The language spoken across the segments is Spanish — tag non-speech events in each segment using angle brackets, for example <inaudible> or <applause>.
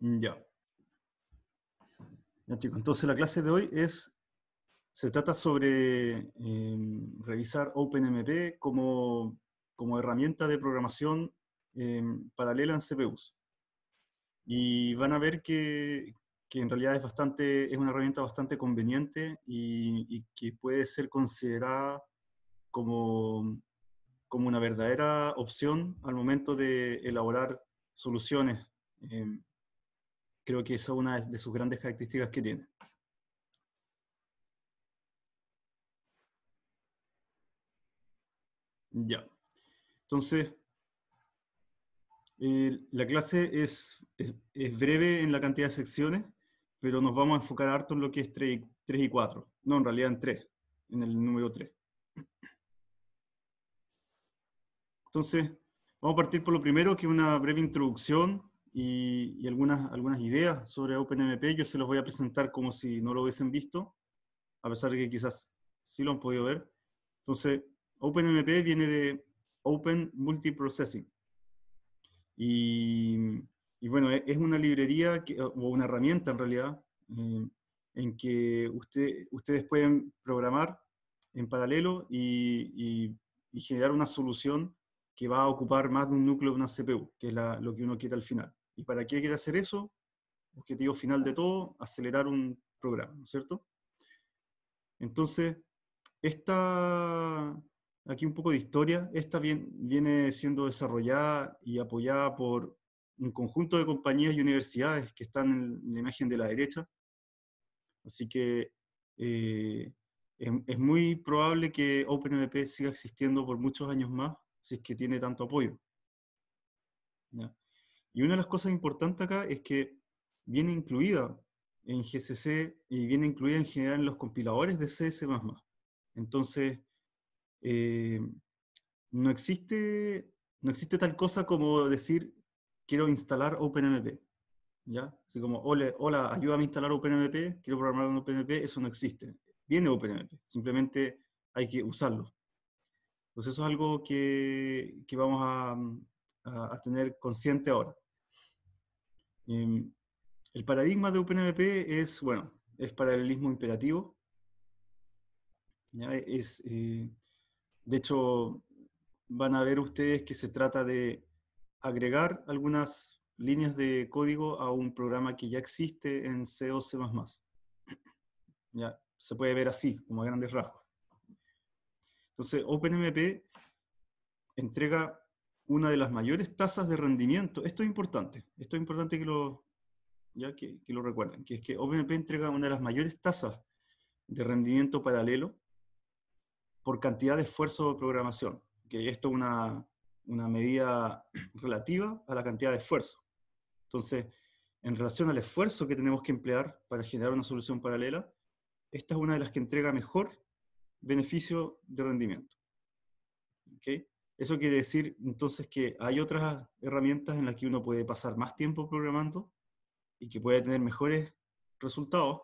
Mm, ya. Ya chicos, entonces la clase de hoy es, se trata sobre em, revisar OpenMP como, como, herramienta de programación em, paralela en CPUs. Y van a ver que, que, en realidad es, bastante, es una herramienta bastante conveniente y, que puede ser considerada como, como, una verdadera opción al momento de elaborar soluciones eh, creo que esa es una de sus grandes características que tiene. Ya. Entonces, eh, la clase es, es, breve en la cantidad de secciones, pero nos vamos a enfocar harto en lo que es y, 3 y 4. No, en realidad en 3, en el número 3. Entonces, vamos a partir por lo primero, que es una breve introducción y, algunas, algunas ideas sobre OpenMP. Yo se los voy a presentar como si no lo hubiesen visto, a pesar de que quizás sí lo han podido ver. Entonces, OpenMP viene de Open Multiprocessing. Y, y bueno, e, es una librería o una herramienta en realidad eh, en que usted, ustedes pueden programar en paralelo y, y, generar una solución que va a ocupar más de un núcleo de una CPU, que es lo que uno quita al final. ¿Y para qué quiere hacer eso? Objetivo final de todo, acelerar un programa, ¿cierto? Entonces, esta, aquí un poco de historia, esta viene siendo desarrollada y apoyada por un conjunto de compañías y universidades que están en la imagen de la derecha. Así que eh, es, muy probable que OpenMP siga existiendo por muchos años más, si es que tiene tanto apoyo. ¿Ya? Y una de las cosas importantes acá es que viene incluida en GCC y viene incluida en general en los compiladores de CS++. Entonces, eh, no, existe, no existe tal cosa como decir, quiero instalar OpenMP. ¿Ya? Así como, hola, ayúdame a instalar OpenMP, quiero programar un OpenMP, eso no existe. Viene OpenMP, simplemente hay que usarlo. Entonces eso es algo que, vamos a tener consciente ahora. Em, el paradigma de OpenMP es, bueno, es paralelismo imperativo. Eh, de hecho, van a ver ustedes que se trata de agregar algunas líneas de código a un programa que ya existe en C o C++. Ya, se puede ver así, como a grandes rasgos. Entonces, OpenMP entrega una de las mayores tasas de rendimiento. Esto es importante, esto es importante que lo, ya que, lo recuerden, que es que OpenMP entrega una de las mayores tasas de rendimiento paralelo por cantidad de esfuerzo de programación, que esto es una, una medida <clears throat> relativa a la cantidad de esfuerzo. Entonces, en relación al esfuerzo que tenemos que emplear para generar una solución paralela, esta es una de las que entrega mejor beneficio de rendimiento. ¿Okay? Eso quiere decir entonces que hay otras herramientas en las que uno puede pasar más tiempo programando y que puede tener mejores resultados,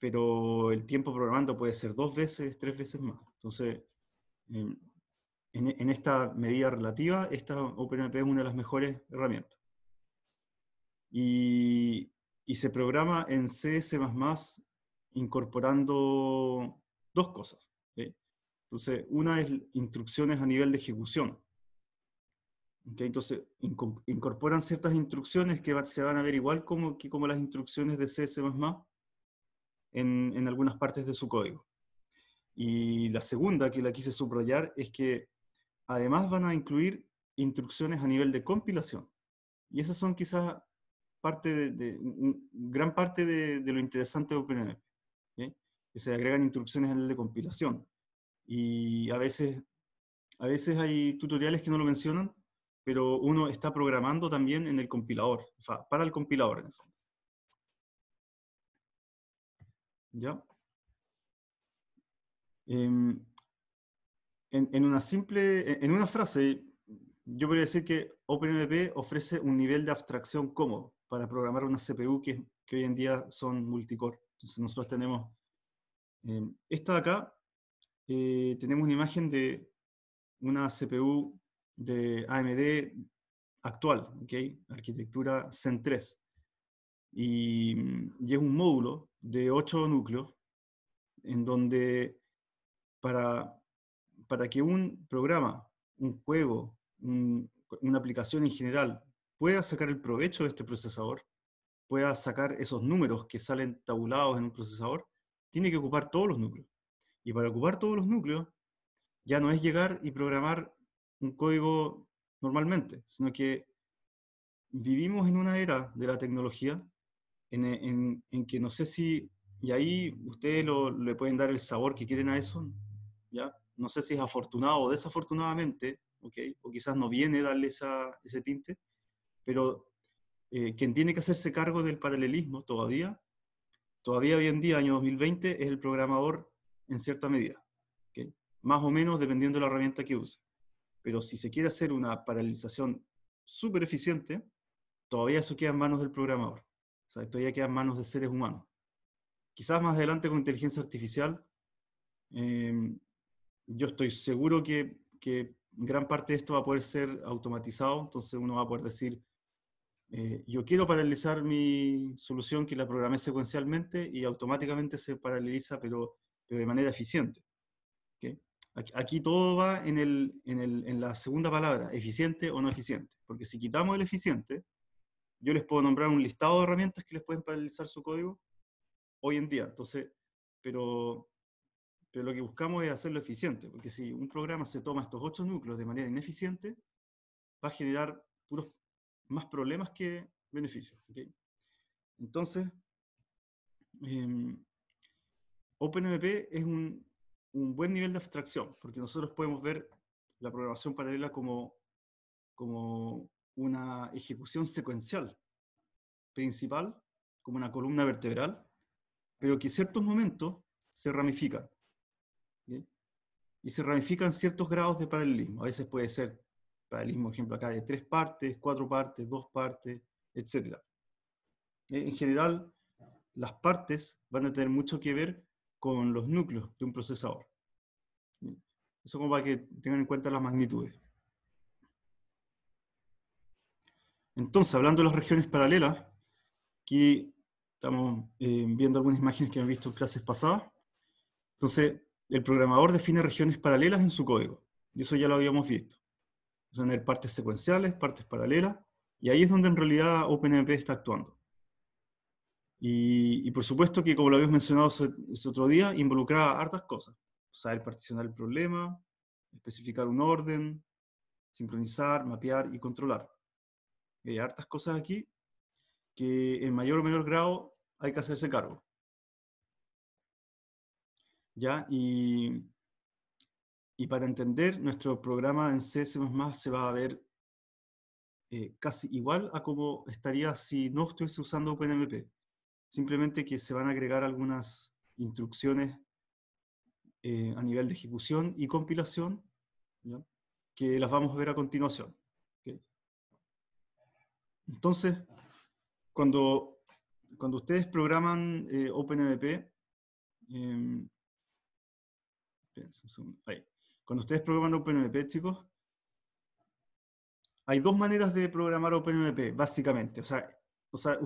pero el tiempo programando puede ser dos veces, tres veces más. Entonces, em, en, esta medida relativa, esta OpenMP es una de las mejores herramientas. Y, se programa en C++ incorporando dos cosas. ¿eh? Entonces, una es instrucciones a nivel de ejecución. Entonces, incorporan ciertas instrucciones que se van a ver igual como, que como las instrucciones de CS++ en, en algunas partes de su código. Y la segunda que la quise subrayar es que además van a incluir instrucciones a nivel de compilación. Y esas son quizás parte de, gran parte de, lo interesante de OpenMP. Que se agregan instrucciones a nivel de compilación. Y a veces, a veces hay tutoriales que no lo mencionan, pero uno está programando también en el compilador, para el compilador en ¿Ya? Em, en, una simple, en una frase, yo podría decir que OpenMP ofrece un nivel de abstracción cómodo para programar una CPU que, que hoy en día son multicore. Entonces nosotros tenemos em, esta de acá, eh, tenemos una imagen de una CPU de AMD actual, arquitectura Zen 3. Y, es un módulo de 8 núcleos en donde para, para que un programa, un juego, una aplicación en general pueda sacar el provecho de este procesador, pueda sacar esos números que salen tabulados en un procesador, tiene que ocupar todos los núcleos. Y para ocupar todos los núcleos, ya no es llegar y programar un código normalmente, sino que vivimos en una era de la tecnología en, en, en que no sé si, y ahí ustedes lo, le pueden dar el sabor que quieren a eso, ¿ya? No sé si es afortunado o desafortunadamente, ¿okay? O quizás no viene darle esa, ese tinte, pero eh, quien tiene que hacerse cargo del paralelismo todavía, todavía hoy en día, año 2020, es el programador en cierta medida, más o menos dependiendo de la herramienta que use. Pero si se quiere hacer una paralización súper eficiente, todavía eso queda en manos del programador. O sea, todavía queda en manos de seres humanos. Quizás más adelante con inteligencia artificial, em, yo estoy seguro que, gran parte de esto va a poder ser automatizado, entonces uno va a poder decir, eh, yo quiero paralizar mi solución que la programé secuencialmente y automáticamente se paraliza, pero pero de manera eficiente. Aquí todo va en, la segunda palabra, eficiente o no eficiente. Porque si quitamos el eficiente, yo les puedo nombrar un listado de herramientas que les pueden paralizar su código hoy en día. Entonces, pero, lo que buscamos es hacerlo eficiente. Porque si un programa se toma estos ocho núcleos de manera ineficiente, va a generar más problemas que beneficios. Entonces, em, OpenMP es un, un, buen nivel de abstracción, porque nosotros podemos ver la programación paralela como, como una ejecución secuencial principal, como una columna vertebral, pero que en ciertos momentos se ramifica. Y se ramifican ciertos grados de paralelismo. A veces puede ser paralelismo, por ejemplo, acá de tres partes, cuatro partes, dos partes, etc. En general, las partes van a tener mucho que ver con los núcleos de un procesador. Eso como para que tengan en cuenta las magnitudes. Entonces, hablando de las regiones paralelas, aquí estamos eh, viendo algunas imágenes que han visto en clases pasadas. Entonces, el programador define regiones paralelas en su código. Y eso ya lo habíamos visto. son a partes secuenciales, partes paralelas, y ahí es donde en realidad OpenMP está actuando. Y, por supuesto que, como lo habíamos mencionado ese, otro día, involucraba hartas cosas. Saber particionar el problema, especificar un orden, sincronizar, mapear y controlar. hay hartas cosas aquí que en mayor o menor grado hay que hacerse cargo. ¿Ya? Y, y para entender, nuestro programa en C++ se va a ver eh, casi igual a como estaría si no estuviese usando OpenMP simplemente que se van a agregar algunas instrucciones eh, a nivel de ejecución y compilación, que las vamos a ver a continuación. Entonces, cuando, cuando ustedes programan eh, OpenMP, em, cuando ustedes programan OpenMP, chicos, hay dos maneras de programar OpenMP, básicamente. O sea, o sea,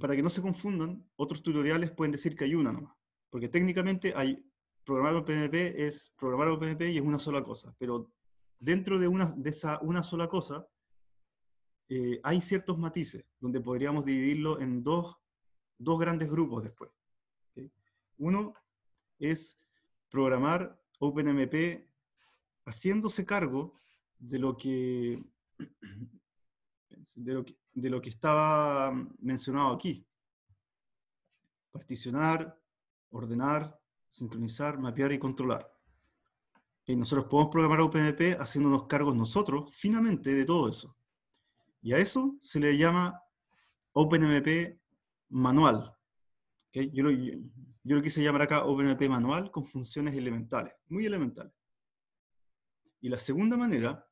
para que no se confundan, otros tutoriales pueden decir que hay una nomás. Porque técnicamente hay, programar OpenMP es programar OpenMP y es una sola cosa. Pero dentro de, una, de esa una sola cosa, eh, hay ciertos matices donde podríamos dividirlo en dos, grandes grupos después. Uno es programar OpenMP haciéndose cargo de lo que <clears throat> de lo que, estaba mencionado aquí. Particionar, ordenar, sincronizar, mapear y controlar. Y nosotros podemos programar OpenMP haciéndonos cargos nosotros finamente de todo eso. Y a eso se le llama OpenMP manual. Yo, lo, yo, yo, lo, quise llamar acá OpenMP manual con funciones elementales, muy elementales. Y la segunda manera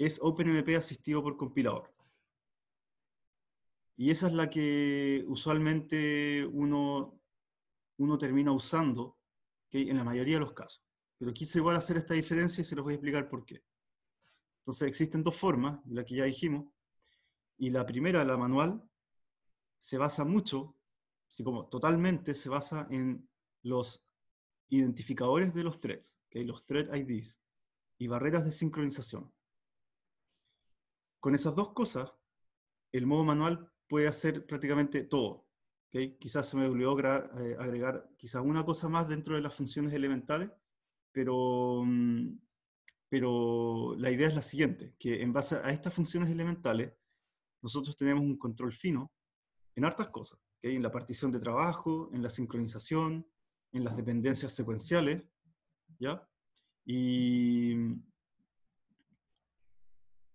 es OpenMP asistido por compilador. Y esa es la que usualmente uno, uno termina usando en la mayoría de los casos. Pero quise igual hacer esta diferencia y se los voy a explicar por qué. Entonces existen dos formas, la que ya dijimos, y la primera, la manual, se basa mucho, así como totalmente se basa en los identificadores de los threads, que los thread IDs, y barreras de sincronización. Con esas dos cosas, el modo manual puede hacer prácticamente todo. Quizás se me olvidó eh, agregar, quizás una cosa más dentro de las funciones elementales, pero, mm, pero la idea es la siguiente, que en base a estas funciones elementales, nosotros tenemos un control fino en hartas cosas, que en la partición de trabajo, en la sincronización, en las dependencias secuenciales, ¿ya? Y,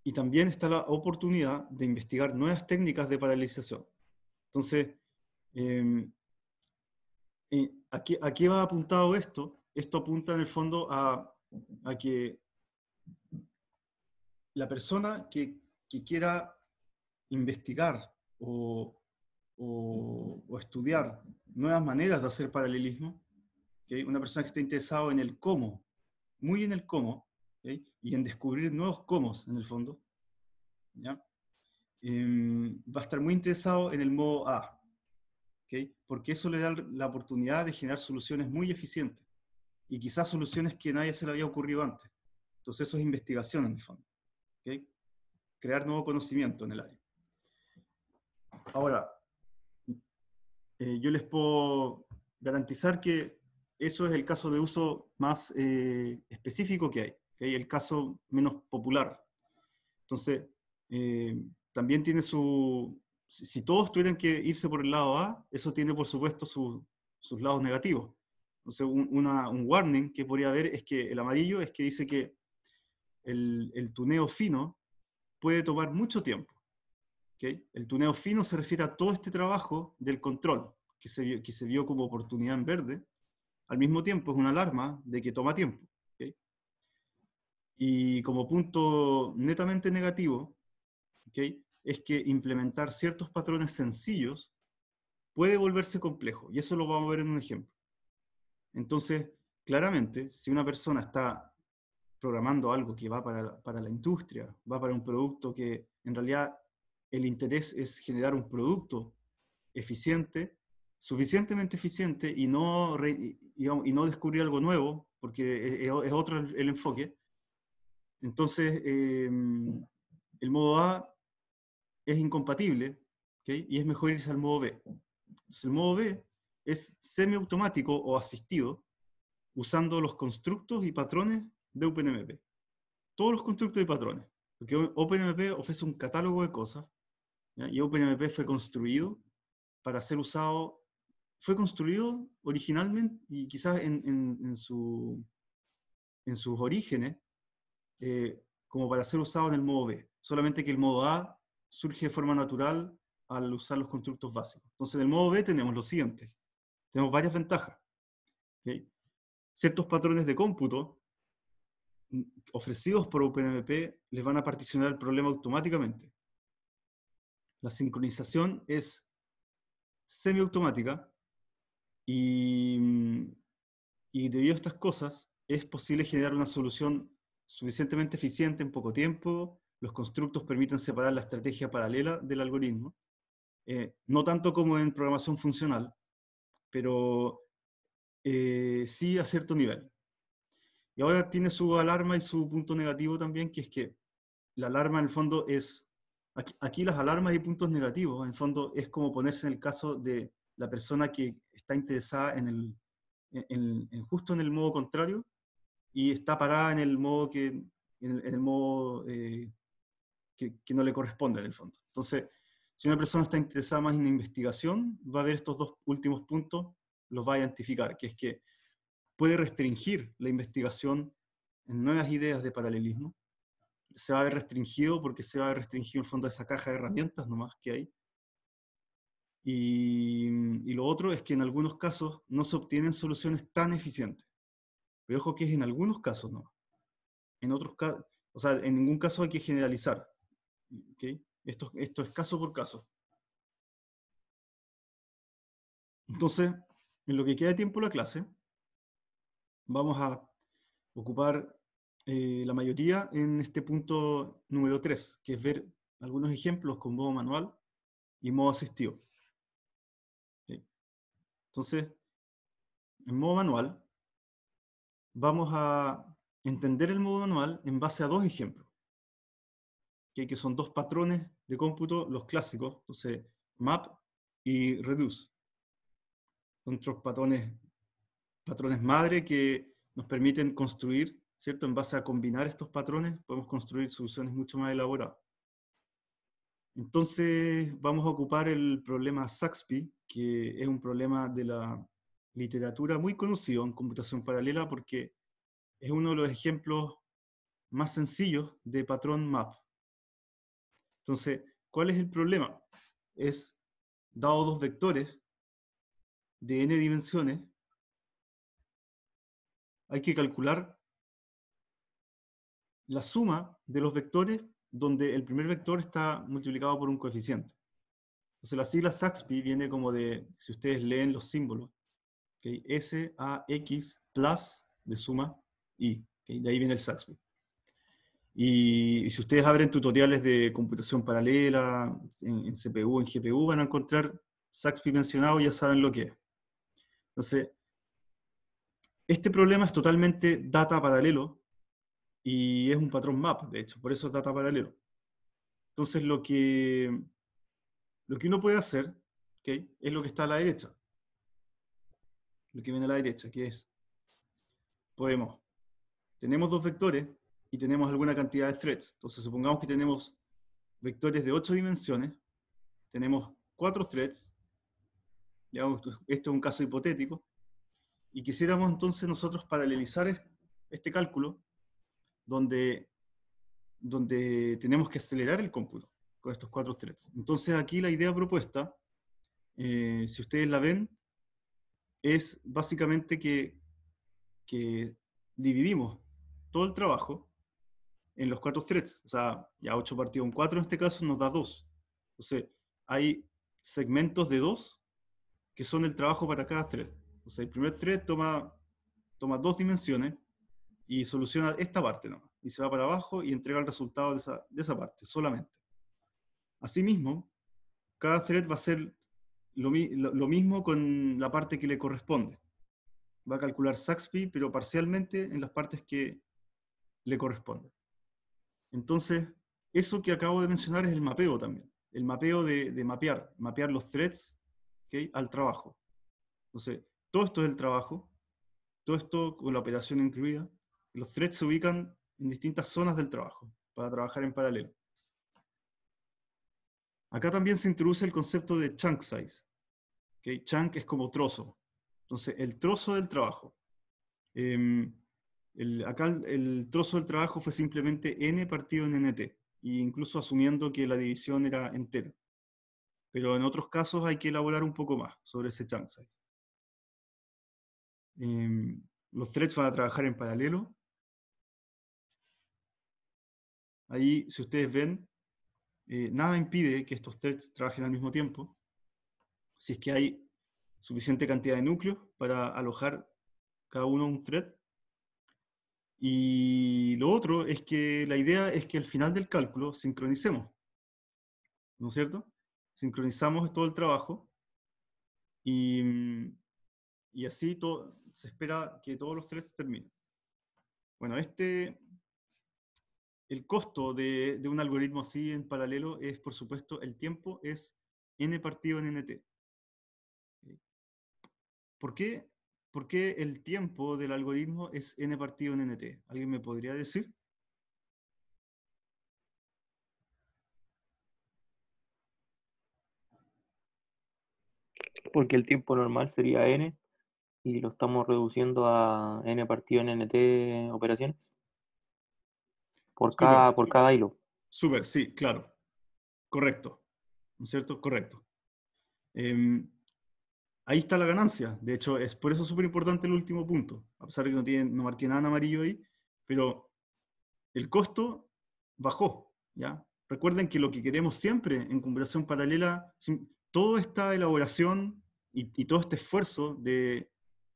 y también está la oportunidad de investigar nuevas técnicas de paralelización. Entonces, em, ¿a, qué, va apuntado esto? Esto apunta en el fondo a, a que la persona que, quiera investigar o, estudiar nuevas maneras de hacer paralelismo, una persona que esté interesada en el cómo, muy en el cómo, y en descubrir nuevos cómo, en el fondo, em, va a estar muy interesado en el modo A, porque eso le da la oportunidad de generar soluciones muy eficientes y quizás soluciones que nadie se le había ocurrido antes. Entonces eso es investigación en el fondo. Crear nuevo conocimiento en el área. Ahora, eh, yo les puedo garantizar que eso es el caso de uso más eh, específico que hay el caso menos popular. Entonces, eh, también tiene su... Si, todos tuvieran que irse por el lado A, eso tiene por supuesto sus lados negativos. Entonces, un, warning que podría haber es que el amarillo es que dice que el, tuneo fino puede tomar mucho tiempo. El tuneo fino se refiere a todo este trabajo del control, que se, que se vio como oportunidad en verde. Al mismo tiempo, es una alarma de que toma tiempo. Y como punto netamente negativo, es que implementar ciertos patrones sencillos puede volverse complejo, y eso lo vamos a ver en un ejemplo. Entonces, claramente, si una persona está programando algo que va para, la industria, va para un producto que en realidad el interés es generar un producto eficiente, suficientemente eficiente y no, y no descubrir algo nuevo, porque es, otro el enfoque, entonces, em, el modo A es incompatible y es mejor irse al modo B. el modo B es semiautomático o asistido usando los constructos y patrones de OpenMP. Todos los constructos y patrones. Porque OpenMP ofrece un catálogo de cosas y OpenMP fue construido para ser usado, fue construido originalmente y quizás en sus orígenes eh, como para ser usado en el modo B, solamente que el modo A surge de forma natural al usar los constructos básicos. Entonces, en el modo B tenemos lo siguiente, tenemos varias ventajas. Ciertos patrones de cómputo ofrecidos por OpenMP les van a particionar el problema automáticamente. La sincronización es semiautomática y, y debido a estas cosas es posible generar una solución suficientemente eficiente en poco tiempo, los constructos permiten separar la estrategia paralela del algoritmo, eh, no tanto como en programación funcional, pero eh, sí a cierto nivel. Y ahora tiene su alarma y su punto negativo también, que es que la alarma en el fondo es, aquí, las alarmas y puntos negativos, en el fondo es como ponerse en el caso de la persona que está interesada en el, en, justo en el modo contrario y está parada en el modo que, en el, modo, eh, que, no le corresponde en el fondo. Entonces, si una persona está interesada más en la investigación, va a ver estos dos últimos puntos, los va a identificar, que es que puede restringir la investigación en nuevas ideas de paralelismo, se va a ver restringido porque se va a ver restringido en el fondo esa caja de herramientas nomás que hay. Y, y, lo otro es que en algunos casos no se obtienen soluciones tan eficientes. Pero ojo que es en algunos casos, ¿no? En otros casos, o sea, en ningún caso hay que generalizar. ¿okay? Esto, esto es caso por caso. Entonces, en lo que queda de tiempo la clase, vamos a ocupar eh, la mayoría en este punto número 3, que es ver algunos ejemplos con modo manual y modo asistido. Entonces, en modo manual, vamos a entender el modo anual en base a dos ejemplos, que, que son dos patrones de cómputo, los clásicos, entonces map y reduce. Son otros patrones, patrones madre que nos permiten construir, ¿cierto? En base a combinar estos patrones, podemos construir soluciones mucho más elaboradas. Entonces, vamos a ocupar el problema Saxby, que es un problema de la literatura muy conocido en computación paralela porque es uno de los ejemplos más sencillos de patrón map. Entonces, ¿cuál es el problema? Es, dado dos vectores de n dimensiones, hay que calcular la suma de los vectores donde el primer vector está multiplicado por un coeficiente. Entonces la sigla Saxby viene como de, si ustedes leen los símbolos, SAX S, A, X, plus de suma I. De ahí viene el Saxby. Y, si ustedes abren tutoriales de computación paralela, en, CPU, en GPU, van a encontrar Saxby mencionado, ya saben lo que es. Entonces, este problema es totalmente data paralelo y es un patrón map, de hecho, por eso es data paralelo. Entonces, lo que, lo que uno puede hacer es lo que está a la derecha lo que viene a la derecha, que es, podemos, tenemos dos vectores y tenemos alguna cantidad de threads. Entonces, supongamos que tenemos vectores de ocho dimensiones, tenemos cuatro threads, digamos, esto es un caso hipotético, y quisiéramos entonces nosotros paralelizar este cálculo donde, donde tenemos que acelerar el cómputo con estos cuatro threads. Entonces aquí la idea propuesta, eh, si ustedes la ven, es básicamente que, dividimos todo el trabajo en los cuatro threads. O sea, ya 8 partido en 4 en este caso nos da 2. Entonces, hay segmentos de 2 que son el trabajo para cada thread. O sea, el primer thread toma, toma dos dimensiones y soluciona esta parte nomás. Y se va para abajo y entrega el resultado de esa, de esa parte solamente. Asimismo, cada thread va a ser lo, mismo con la parte que le corresponde. Va a calcular Saxby, pero parcialmente en las partes que le corresponden. Entonces, eso que acabo de mencionar es el mapeo también. El mapeo de, mapear, mapear los threads al trabajo. Entonces, todo esto es el trabajo, todo esto con la operación incluida. Los threads se ubican en distintas zonas del trabajo para trabajar en paralelo. Acá también se introduce el concepto de chunk size. ¿okay? Chunk es como trozo. Entonces, el trozo del trabajo. Em, acá el, trozo del trabajo fue simplemente n partido en nt, e incluso asumiendo que la división era entera. Pero en otros casos hay que elaborar un poco más sobre ese chunk size. Em, los threads van a trabajar en paralelo. Ahí, si ustedes ven, eh, nada impide que estos threads trabajen al mismo tiempo, si es que hay suficiente cantidad de núcleos para alojar cada uno un thread. Y lo otro es que la idea es que al final del cálculo sincronicemos, ¿no es cierto? Sincronizamos todo el trabajo y, mm, así todo, se espera que todos los threads terminen. Bueno, este, el costo de, un algoritmo así en paralelo es, por supuesto, el tiempo es n partido en nt. Eh, ¿Por qué, ¿Por qué el tiempo del algoritmo es n partido en nt? ¿Alguien me podría decir? Porque el tiempo normal sería n y lo estamos reduciendo a n partido en nt operaciones por, cada, por cada hilo. Súper, sí, claro. Correcto. ¿No es cierto? Correcto. Em, ahí está la ganancia. De hecho, es por eso súper importante el último punto. A pesar de que no, tiene, no marqué nada en amarillo ahí, pero el costo bajó. ¿ya? Recuerden que lo que queremos siempre en conversación paralela, toda esta elaboración y, todo este esfuerzo de,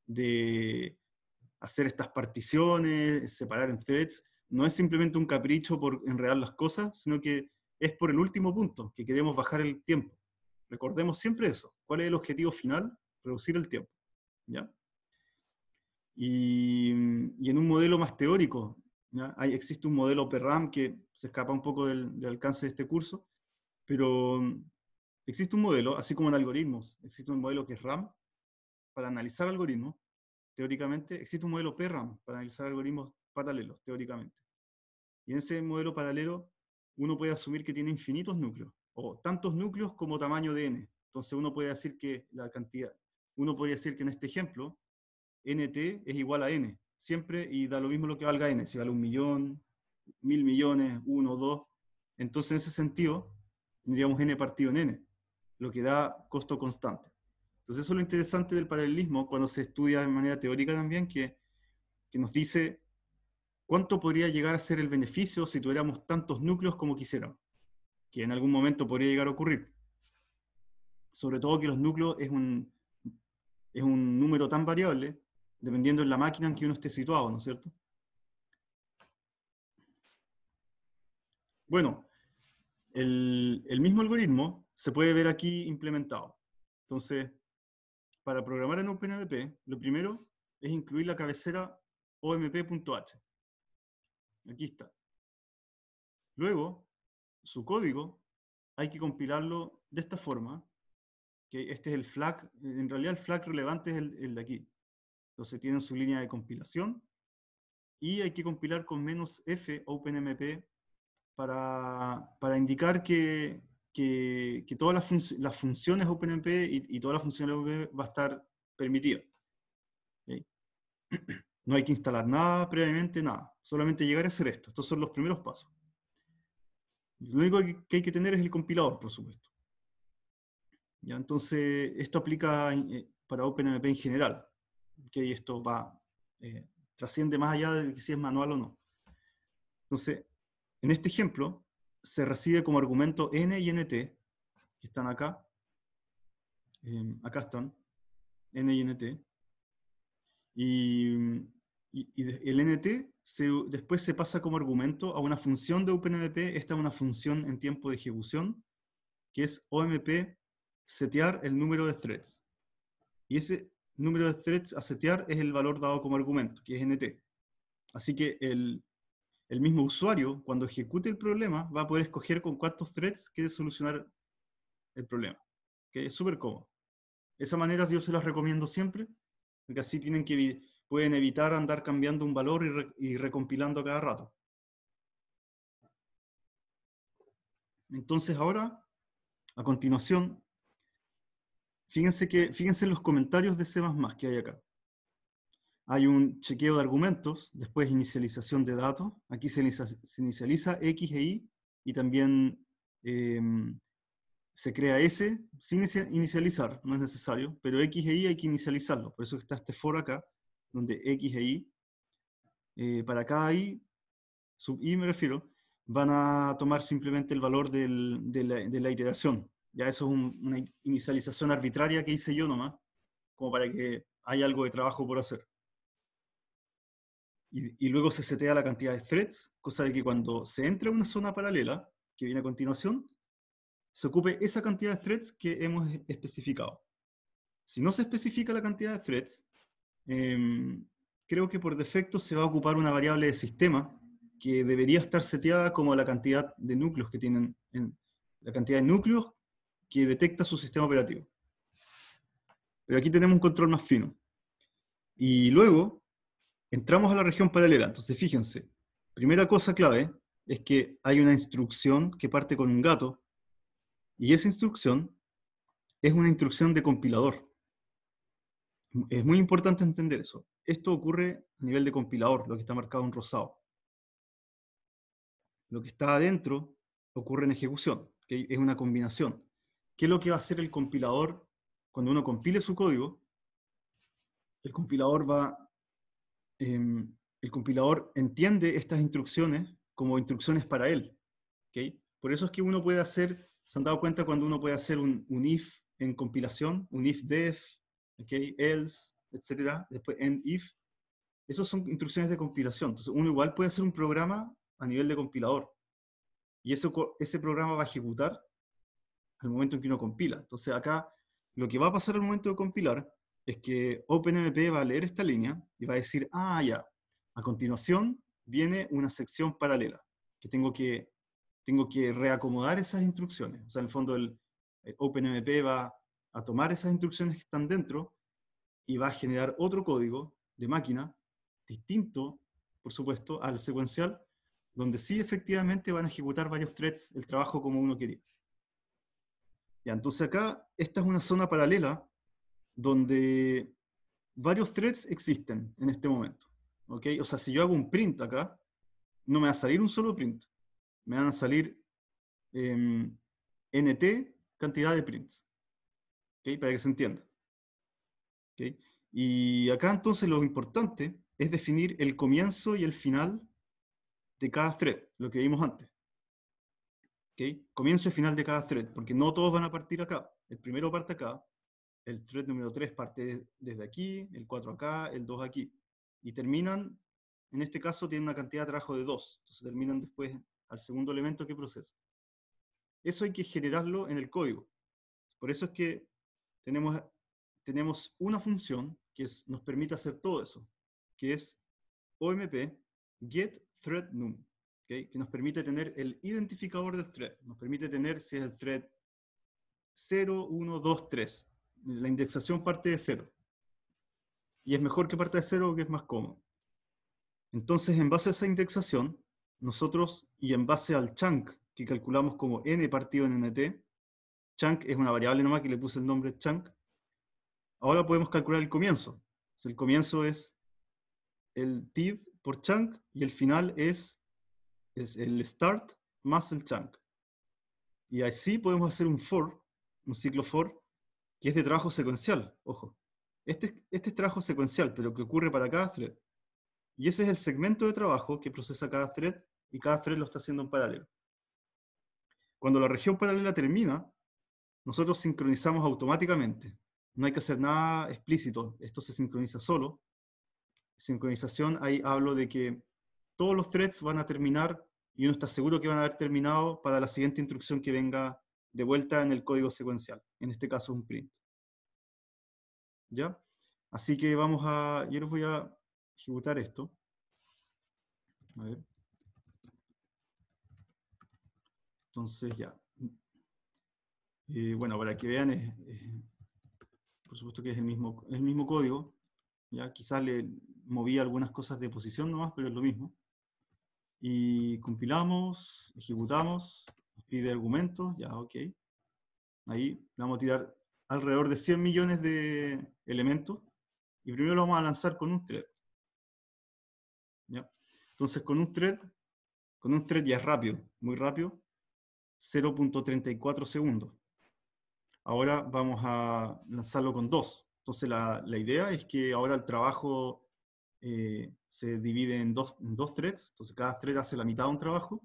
de hacer estas particiones, separar en threads, no es simplemente un capricho por enredar las cosas, sino que es por el último punto, que queremos bajar el tiempo. Recordemos siempre eso. ¿Cuál es el objetivo final? Reducir el tiempo. Y, en un modelo más teórico, ¿ya? existe un modelo PRAM que se escapa un poco del, del alcance de este curso, pero um, existe un modelo, así como en algoritmos, existe un modelo que es RAM para analizar algoritmos, teóricamente, existe un modelo PRAM para analizar algoritmos paralelos, teóricamente. Y en ese modelo paralelo, uno puede asumir que tiene infinitos núcleos, o tantos núcleos como tamaño de n. Entonces uno puede decir que la cantidad, uno podría decir que en este ejemplo, nt es igual a n, siempre, y da lo mismo lo que valga n, si vale un millón, mil millones, uno, dos. Entonces en ese sentido, tendríamos n partido en n, lo que da costo constante. Entonces eso es lo interesante del paralelismo cuando se estudia de manera teórica también, que, que nos dice ¿cuánto podría llegar a ser el beneficio si tuviéramos tantos núcleos como quisiéramos? Que en algún momento podría llegar a ocurrir. Sobre todo que los núcleos es un, es un número tan variable, dependiendo de la máquina en que uno esté situado, ¿no es cierto? Bueno, el, el mismo algoritmo se puede ver aquí implementado. Entonces, para programar en OpenMP, lo primero es incluir la cabecera omp.h. Aquí está. Luego, su código hay que compilarlo de esta forma, que este es el flag, en realidad el flag relevante es el, de aquí. Entonces tienen su línea de compilación y hay que compilar con menos "-f openmp" para, para indicar que, que, todas las, las, funciones OpenMP y, y todas las funciones OpenMP va a estar permitida. <clears throat> No hay que instalar nada previamente, nada. Solamente llegar a hacer esto. Estos son los primeros pasos. Lo único que hay que tener es el compilador, por supuesto. ¿Ya? Entonces, esto aplica eh, para OpenMP en general. Que esto va, eh, trasciende más allá de si es manual o no. Entonces, en este ejemplo, se recibe como argumento n y nt, que están acá. Em, acá están, n y nt. Y y, el NT después se pasa como argumento a una función de OpenMP, esta es una función en tiempo de ejecución, que es OMP setear el número de threads. Y ese número de threads a setear es el valor dado como argumento, que es NT. Así que el, mismo usuario, cuando ejecute el problema, va a poder escoger con cuántos threads quiere solucionar el problema. Que es súper cómodo. Esa manera yo se las recomiendo siempre, porque así tienen que pueden evitar andar cambiando un valor y, recompilando cada rato. Entonces ahora, a continuación, fíjense, que, fíjense en los comentarios de C++ que hay acá. Hay un chequeo de argumentos, después inicialización de datos. Aquí se inicializa, X e Y y también em, se crea S sin inicializar, no es necesario, pero X e Y hay que inicializarlo. Por eso está este for acá, donde X e Y, eh, para cada I, sub I me refiero, van a tomar simplemente el valor de, la, iteración. Ya eso es una inicialización arbitraria que hice yo nomás, como para que haya algo de trabajo por hacer. Y, y, luego se setea la cantidad de threads, cosa de que cuando se entra a una zona paralela, que viene a continuación, se ocupe esa cantidad de threads que hemos especificado. Si no se especifica la cantidad de threads, Em, creo que por defecto se va a ocupar una variable de sistema que debería estar seteada como la cantidad de núcleos que tienen, la cantidad de núcleos que detecta su sistema operativo. Pero aquí tenemos un control más fino. Y luego entramos a la región paralela. Entonces, fíjense, primera cosa clave es que hay una instrucción que parte con un gato y esa instrucción es una instrucción de compilador. Es muy importante entender eso. Esto ocurre a nivel de compilador, lo que está marcado en rosado. Lo que está adentro ocurre en ejecución, que es una combinación. ¿Qué es lo que va a hacer el compilador cuando uno compile su código? El compilador va... Em, el compilador entiende estas instrucciones como instrucciones para él. Por eso es que uno puede hacer, se han dado cuenta cuando uno puede hacer un, un if en compilación, un if def, okay, else, etcétera, después end if. Esas son instrucciones de compilación. Entonces, uno igual puede hacer un programa a nivel de compilador. Y eso, ese programa va a ejecutar al momento en que uno compila. Entonces, acá lo que va a pasar al momento de compilar es que OpenMP va a leer esta línea y va a decir, ah, ya, a continuación viene una sección paralela, que tengo que, tengo que reacomodar esas instrucciones. O sea, en el fondo el, eh, OpenMP va a tomar esas instrucciones que están dentro y va a generar otro código de máquina distinto, por supuesto, al secuencial, donde sí efectivamente van a ejecutar varios threads el trabajo como uno quería. Ya, entonces acá, esta es una zona paralela donde varios threads existen en este momento. ¿ok? O sea, si yo hago un print acá, no me va a salir un solo print. Me van a salir em, nt cantidad de prints. Para que se entienda. ¿okay? Y acá entonces lo importante es definir el comienzo y el final de cada thread, lo que vimos antes. ¿Okay? Comienzo y final de cada thread, porque no todos van a partir acá. El primero parte acá, el thread número 3 parte desde aquí, el 4 acá, el 2 aquí. Y terminan, en este caso tienen una cantidad de trabajo de 2, entonces terminan después al segundo elemento que procesa. Eso hay que generarlo en el código. Por eso es que tenemos, tenemos una función que nos permite hacer todo eso, que es OMP get thread num, que nos permite tener el identificador del thread, nos permite tener si es el thread 0, 1, 2, 3. La indexación parte de 0. Y es mejor que parte de 0 que es más cómodo. Entonces, en base a esa indexación, nosotros, y en base al chunk que calculamos como n partido en nt, chunk es una variable nomás que le puse el nombre chunk. Ahora podemos calcular el comienzo. el comienzo es el tid por chunk y el final es, es el start más el chunk. Y así podemos hacer un for, un ciclo for, que es de trabajo secuencial, ojo. Este, este es trabajo secuencial, pero que ocurre para cada thread. Y ese es el segmento de trabajo que procesa cada thread y cada thread lo está haciendo en paralelo. Cuando la región paralela termina, nosotros sincronizamos automáticamente. No hay que hacer nada explícito, esto se sincroniza solo. Sincronización, ahí hablo de que todos los threads van a terminar y uno está seguro que van a haber terminado para la siguiente instrucción que venga de vuelta en el código secuencial, en este caso un print. ¿Ya? Así que vamos a, yo les voy a ejecutar esto. A ver. Entonces ya, bueno, para que vean, por supuesto que es el mismo, el mismo código, ya quizás le moví algunas cosas de posición nomás, pero es lo mismo. Y compilamos, ejecutamos, pide argumentos, ya, ok. Ahí vamos a tirar alrededor de 100 millones de elementos, y primero lo vamos a lanzar con un thread. ¿Ya? Entonces con un thread, con un thread ya es rápido, muy rápido, 0.34 segundos ahora vamos a lanzarlo con dos. Entonces la, idea es que ahora el trabajo eh, se divide en dos, en threads, entonces cada thread hace la mitad de un trabajo,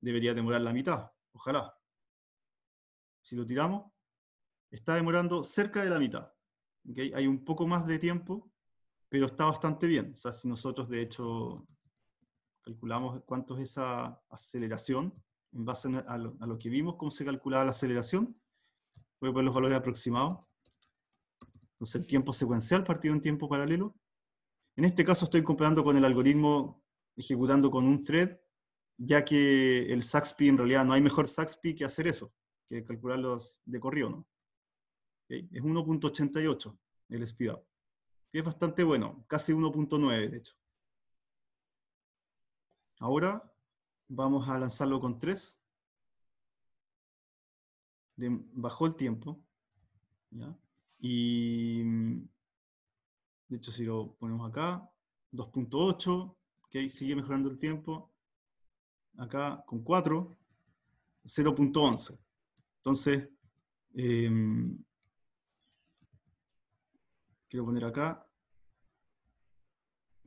debería demorar la mitad, ojalá. Si lo tiramos, está demorando cerca de la mitad. Hay un poco más de tiempo, pero está bastante bien. O sea, si nosotros de hecho calculamos cuánto es esa aceleración, en base a lo, a lo que vimos, cómo se calculaba la aceleración, voy a poner los valores aproximados. Entonces el tiempo secuencial partido en tiempo paralelo. En este caso estoy comparando con el algoritmo ejecutando con un thread, ya que el saxpi en realidad no hay mejor saxpi que hacer eso, que calcularlos de corrido, ¿no? Es 1.88 el speedup. es bastante bueno, casi 1.9 de hecho. Ahora vamos a lanzarlo con 3 bajó el tiempo, Y, mm, de hecho, si lo ponemos acá, 2.8, que ahí sigue mejorando el tiempo, acá con 4, 0.11. Entonces, em, quiero poner acá,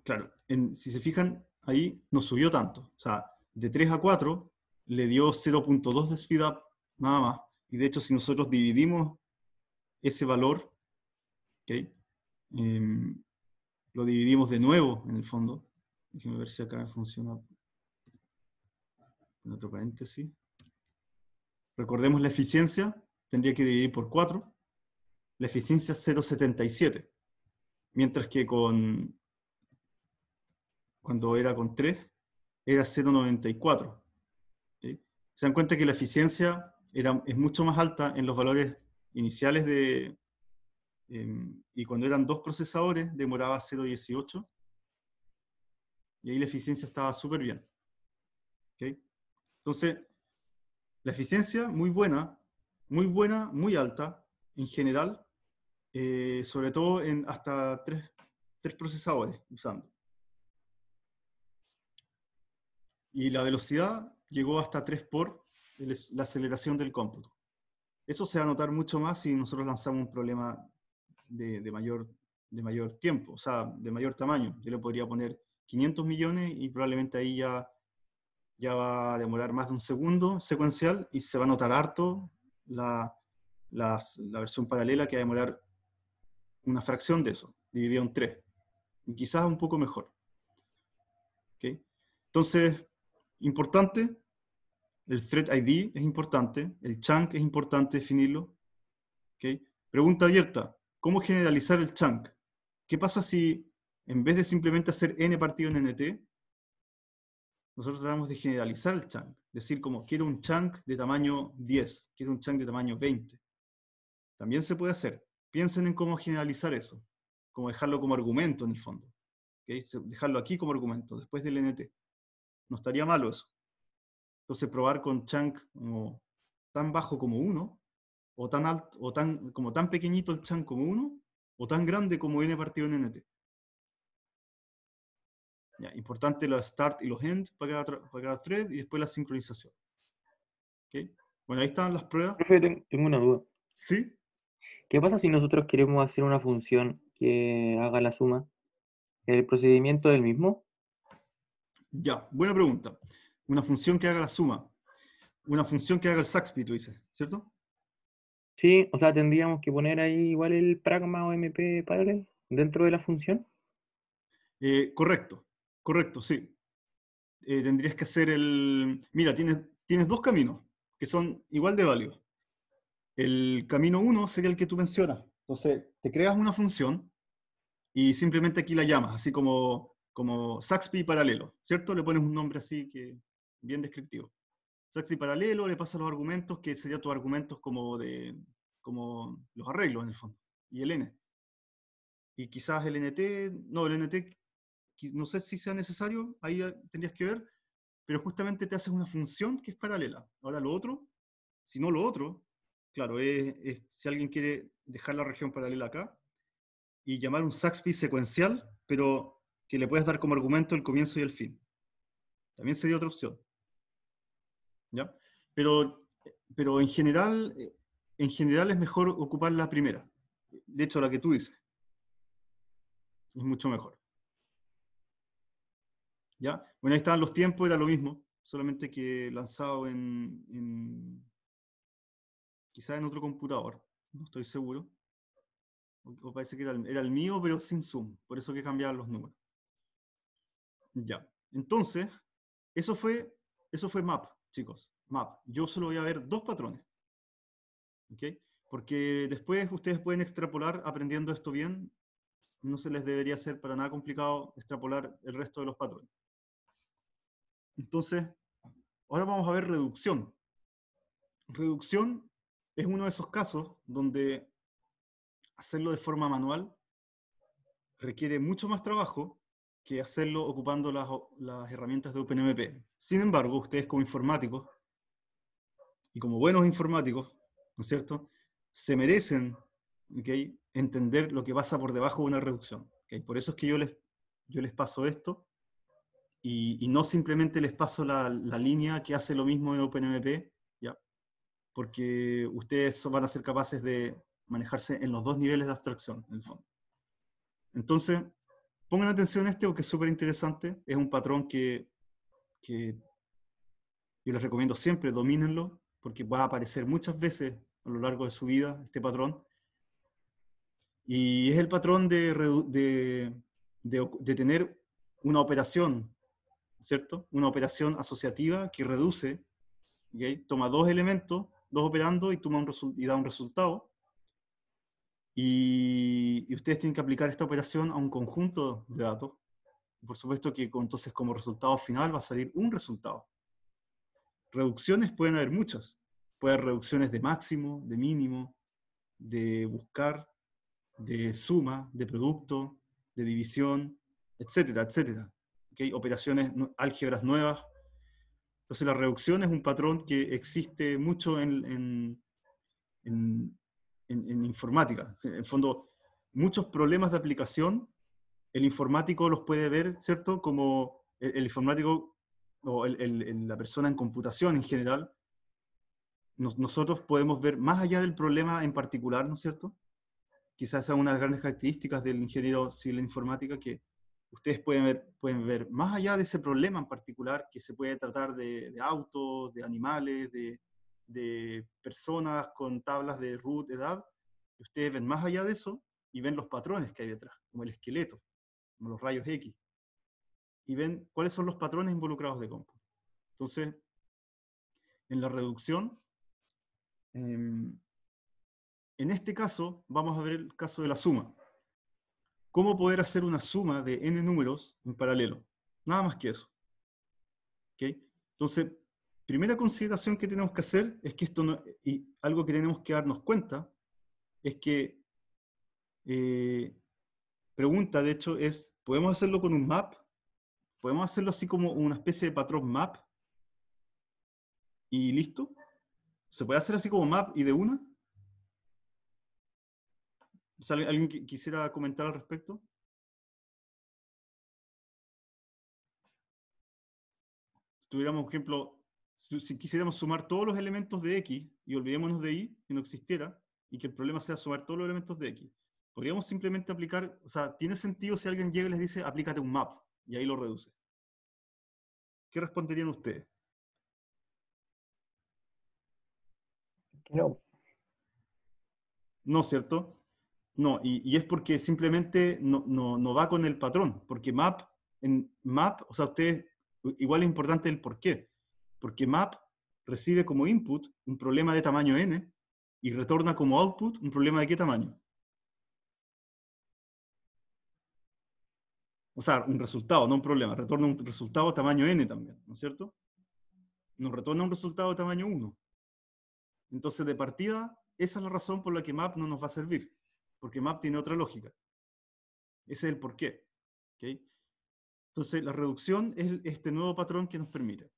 claro, si se fijan, ahí no subió tanto. O sea, de 3 a 4 le dio 0.2 de speed up, nada más. Y de hecho, si nosotros dividimos ese valor, em, lo dividimos de nuevo en el fondo. Déjenme ver si acá funciona. En otro paréntesis. Recordemos la eficiencia, tendría que dividir por 4. La eficiencia es 0,77. Mientras que con cuando era con 3, era 0,94. Se dan cuenta que la eficiencia era, es mucho más alta en los valores iniciales de... Em, y cuando eran dos procesadores, demoraba 0.18. Y ahí la eficiencia estaba súper bien. Entonces, la eficiencia muy buena, muy buena, muy alta en general, eh, sobre todo en hasta tres, tres procesadores usando. Y la velocidad llegó hasta 3 por la aceleración del cómputo. Eso se va a notar mucho más si nosotros lanzamos un problema de, mayor, de mayor tiempo, o sea, de mayor tamaño. Yo le podría poner 500 millones y probablemente ahí ya, ya va a demorar más de un segundo secuencial y se va a notar harto la, la, versión paralela que va a demorar una fracción de eso, dividido en tres. Y quizás un poco mejor. ¿Okay? Entonces, importante, el thread ID es importante, el chunk es importante definirlo. ¿Okay? Pregunta abierta, ¿cómo generalizar el chunk? ¿Qué pasa si en vez de simplemente hacer n partido en nt, nosotros tratamos de generalizar el chunk? Decir como, quiero un chunk de tamaño 10, quiero un chunk de tamaño 20. También se puede hacer. Piensen en cómo generalizar eso, como dejarlo como argumento en el fondo. Dejarlo aquí como argumento, después del nt. No estaría malo eso. Entonces, probar con chunk como tan bajo como 1, o tan alto, o tan, como tan pequeñito el chunk como 1, o tan grande como n partido en nt. Ya, importante los start y los end para cada, para thread y después la sincronización. Bueno, ahí están las pruebas. tengo una duda. ¿Sí? ¿Qué pasa si nosotros queremos hacer una función que haga la suma? ¿El procedimiento es el mismo? Ya, buena pregunta una función que haga la suma, una función que haga el Saxby, tú dices, ¿cierto? Sí, o sea, tendríamos que poner ahí igual el pragma o MP parallel dentro de la función. Eh, correcto, correcto, sí. Eh, tendrías que hacer el... Mira, tienes, tienes dos caminos que son igual de válidos. El camino uno sería el que tú mencionas. Entonces, te creas una función y simplemente aquí la llamas, así como, como Saxby paralelo, ¿cierto? Le pones un nombre así que, bien descriptivo. Saxi paralelo le pasa los argumentos, que serían tus argumentos como de como los arreglos en el fondo, y el N. Y quizás el NT, no, el NT, no sé si sea necesario, ahí tendrías que ver, pero justamente te haces una función que es paralela. Ahora lo otro, si no lo otro, claro, es, si alguien quiere dejar la región paralela acá y llamar un Saxby secuencial, pero que le puedas dar como argumento el comienzo y el fin. También sería otra opción. Pero, pero en, general, eh, en general es mejor ocupar la primera. De hecho, la que tú dices. Es mucho mejor. ¿Ya? Bueno, ahí estaban los tiempos, era lo mismo, solamente que lanzado en, en quizás en otro computador, no estoy seguro. O, parece que era el, mío, pero sin Zoom, por eso que cambiaban los números. Ya, entonces, eso fue, eso fue Map chicos, map, yo solo voy a ver dos patrones. ¿Ok? Porque después ustedes pueden extrapolar aprendiendo esto bien. No se les debería hacer para nada complicado extrapolar el resto de los patrones. Entonces, ahora vamos a ver reducción. Reducción es uno de esos casos donde hacerlo de forma manual requiere mucho más trabajo que hacerlo ocupando las, herramientas de OpenMP. Sin embargo, ustedes como informáticos y como buenos informáticos, ¿no es cierto?, se merecen entender lo que pasa por debajo de una reducción. Por eso es que yo les, paso esto y, no simplemente les paso la, línea que hace lo mismo en OpenMP, ¿ya? porque ustedes van a ser capaces de manejarse en los dos niveles de abstracción, en el fondo. Entonces, Pongan atención a este porque es súper interesante. Es un patrón que, que yo les recomiendo siempre, domínenlo, porque va a aparecer muchas veces a lo largo de su vida este patrón. Y es el patrón de, de, de, tener una operación, ¿cierto? Una operación asociativa que reduce, toma dos elementos, dos operando y, toma y da un resultado y, ustedes tienen que aplicar esta operación a un conjunto de datos. Por supuesto que entonces como resultado final va a salir un resultado. Reducciones pueden haber muchas. Puede haber reducciones de máximo, de mínimo, de buscar, de suma, de producto, de división, etcétera, etcétera. ¿Okay? Operaciones, álgebras nuevas. Entonces la reducción es un patrón que existe mucho en, en, informática. En fondo, muchos problemas de aplicación, el informático los puede ver, ¿cierto? Como el, informático o la persona en computación en general, nosotros podemos ver más allá del problema en particular, ¿no es cierto? Quizás sea una de las grandes características del ingeniero civil en informática que ustedes pueden ver, pueden ver más allá de ese problema en particular que se puede tratar de autos, de animales, de, de personas con tablas de root, edad, y ustedes ven más allá de eso y ven los patrones que hay detrás, como el esqueleto, como los rayos X, y ven cuáles son los patrones involucrados de compu. Entonces, en la reducción, em, en este caso vamos a ver el caso de la suma. ¿Cómo poder hacer una suma de n números en paralelo? Nada más que eso. ¿Okay? Entonces, primera consideración que tenemos que hacer es que esto y algo que tenemos que darnos cuenta es que eh, pregunta de hecho es podemos hacerlo con un map podemos hacerlo así como una especie de patrón map y listo se puede hacer así como map y de una alguien que quisiera comentar al respecto tuviéramos, por ejemplo, si quisiéramos sumar todos los elementos de X y olvidémonos de Y, que no existiera, y que el problema sea sumar todos los elementos de X, podríamos simplemente aplicar, o sea, tiene sentido si alguien llega y les dice, aplícate un map, y ahí lo reduce. ¿Qué responderían ustedes? No. No, ¿cierto? No, y, es porque simplemente no, va con el patrón, porque map, en map, o sea, ustedes, igual es importante el por qué porque map recibe como input un problema de tamaño n y retorna como output un problema de qué tamaño. O sea, un resultado, no un problema. Retorna un resultado tamaño n también, ¿no es cierto? Nos retorna un resultado tamaño 1. Entonces, de partida, esa es la razón por la que map no nos va a servir, porque map tiene otra lógica. Ese es el porqué. qué. Entonces, la reducción es este nuevo patrón que nos permite.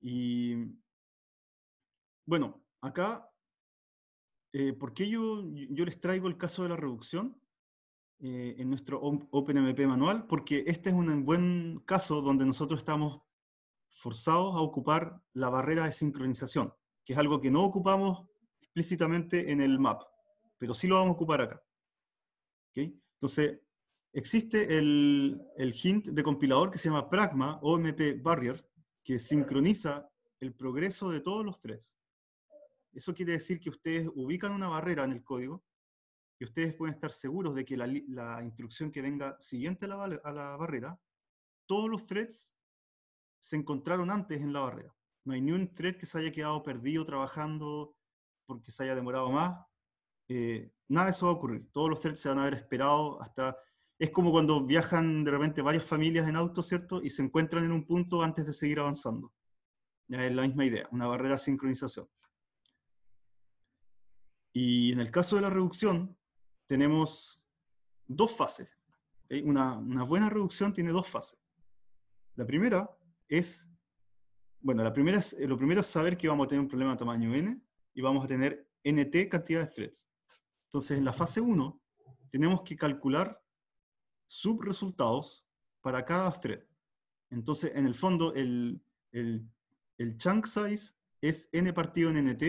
Y bueno, acá, eh, ¿por qué yo, yo les traigo el caso de la reducción eh, en nuestro OpenMP manual? Porque este es un buen caso donde nosotros estamos forzados a ocupar la barrera de sincronización, que es algo que no ocupamos explícitamente en el map, pero sí lo vamos a ocupar acá. Entonces, existe el, el hint de compilador que se llama Pragma OMP Barrier, que sincroniza el progreso de todos los threads. Eso quiere decir que ustedes ubican una barrera en el código y ustedes pueden estar seguros de que la, instrucción que venga siguiente a la, barrera, todos los threads se encontraron antes en la barrera. No hay ningún un thread que se haya quedado perdido trabajando porque se haya demorado más. Eh, nada de eso va a ocurrir. Todos los threads se van a haber esperado hasta es como cuando viajan de repente varias familias en auto, ¿cierto? Y se encuentran en un punto antes de seguir avanzando. es la misma idea, una barrera de sincronización. Y en el caso de la reducción, tenemos dos fases. Una, buena reducción tiene dos fases. La primera es, bueno, la primera es, lo primero es saber que vamos a tener un problema de tamaño n y vamos a tener nt cantidad de threads. Entonces, en la fase 1, tenemos que calcular subresultados para cada thread. Entonces, en el fondo, el, el, chunk size es n partido en nt,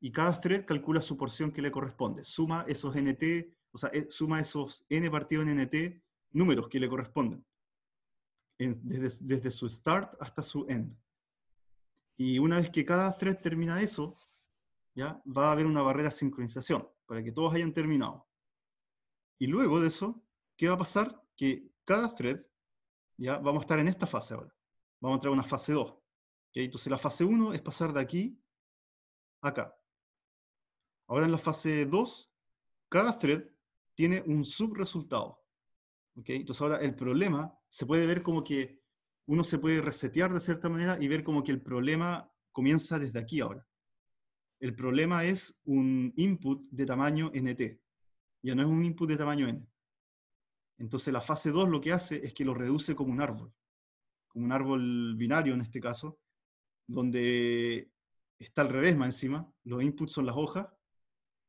y cada thread calcula su porción que le corresponde. Suma esos nt, o sea, e, suma esos n partido en nt números que le corresponden. desde, desde su start hasta su end. Y una vez que cada thread termina eso, ya va a haber una barrera de sincronización para que todos hayan terminado. Y luego de eso, ¿qué va a pasar? Que cada thread, ya vamos a estar en esta fase ahora. Vamos a entrar a una fase 2. ¿okay? Entonces la fase 1 es pasar de aquí acá. Ahora en la fase 2, cada thread tiene un subresultado. ¿okay? Entonces ahora el problema se puede ver como que uno se puede resetear de cierta manera y ver como que el problema comienza desde aquí ahora. El problema es un input de tamaño nt. Ya no es un input de tamaño n. Entonces la fase 2 lo que hace es que lo reduce como un árbol, como un árbol binario en este caso, donde está al revés más encima, los inputs son las hojas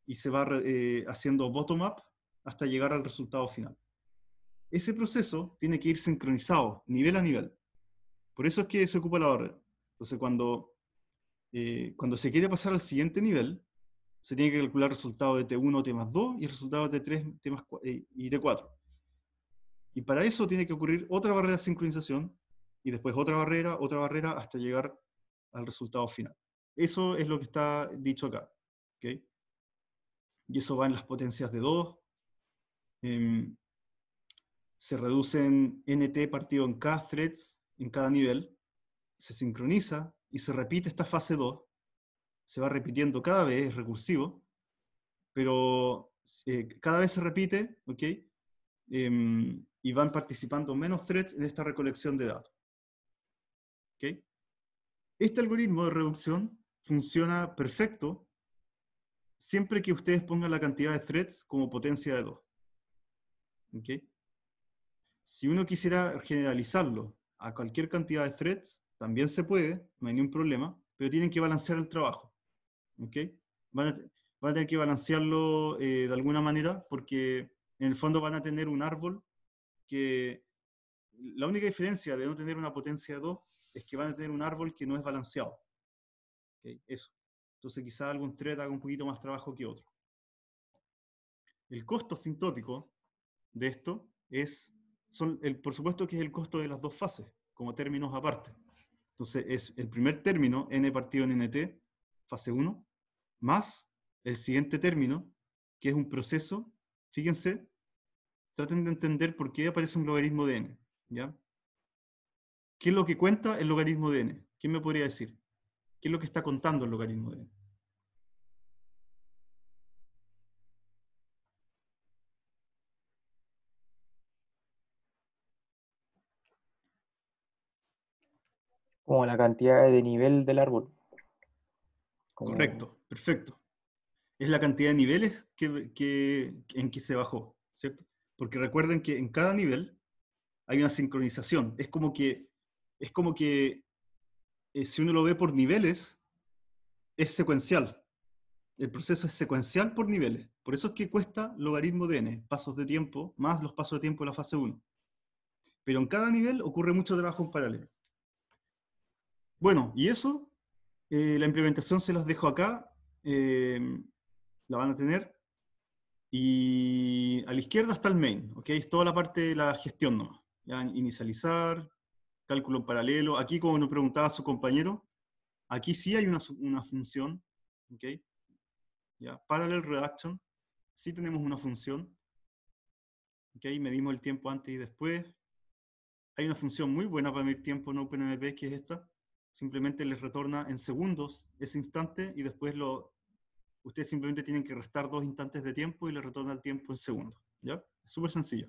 y se va eh, haciendo bottom-up hasta llegar al resultado final. Ese proceso tiene que ir sincronizado, nivel a nivel. Por eso es que se ocupa la orden. Entonces, cuando, eh, cuando se quiere pasar al siguiente nivel, se tiene que calcular el resultado de T1 T 2 y el resultado de T3 eh, y T4. Y para eso tiene que ocurrir otra barrera de sincronización y después otra barrera, otra barrera, hasta llegar al resultado final. Eso es lo que está dicho acá. Y eso va en las potencias de 2. Em, se reducen nt partido en k threads en cada nivel. Se sincroniza y se repite esta fase 2. Se va repitiendo cada vez, es recursivo. Pero eh, cada vez se repite, ¿ok? Em, y van participando menos threads en esta recolección de datos. ¿Okay? Este algoritmo de reducción funciona perfecto siempre que ustedes pongan la cantidad de threads como potencia de 2. ¿Okay? Si uno quisiera generalizarlo a cualquier cantidad de threads, también se puede, no hay ningún problema, pero tienen que balancear el trabajo. ¿okay? Van, a, tener que balancearlo eh, de alguna manera porque en el fondo van a tener un árbol que la única diferencia de no tener una potencia 2 es que van a tener un árbol que no es balanceado. Eso. Entonces quizá algún thread haga un poquito más trabajo que otro. El costo sintótico de esto es, el, por supuesto que es el costo de las dos fases, como términos aparte. Entonces es el primer término, n partido en nt, fase 1, más el siguiente término, que es un proceso Fíjense, traten de entender por qué aparece un logaritmo de n. ¿ya? ¿Qué es lo que cuenta el logaritmo de n? ¿Quién me podría decir? ¿Qué es lo que está contando el logaritmo de n? Como la cantidad de nivel del árbol. Correcto, perfecto es la cantidad de niveles que, en que se bajó, ¿cierto? Porque recuerden que en cada nivel hay una sincronización. Es como que, es como que eh, si uno lo ve por niveles, es secuencial. El proceso es secuencial por niveles. Por eso es que cuesta logaritmo de n, pasos de tiempo, más los pasos de tiempo de la fase 1. Pero en cada nivel ocurre mucho trabajo en paralelo. Bueno, y eso, eh, la implementación se las dejo acá. Eh, la van a tener. Y a la izquierda está el main, ¿ok? Es toda la parte de la gestión nomás. Inicializar, cálculo paralelo. Aquí, como nos preguntaba su compañero, aquí sí hay una, función, ¿ok? ¿Ya? Parallel reduction, sí tenemos una función. ¿Ok? Medimos el tiempo antes y después. Hay una función muy buena para medir tiempo en OpenMP, que es esta. Simplemente les retorna en segundos ese instante y después lo ustedes simplemente tienen que restar dos instantes de tiempo y le retorna el tiempo en segundo, ¿Ya? Es súper sencillo.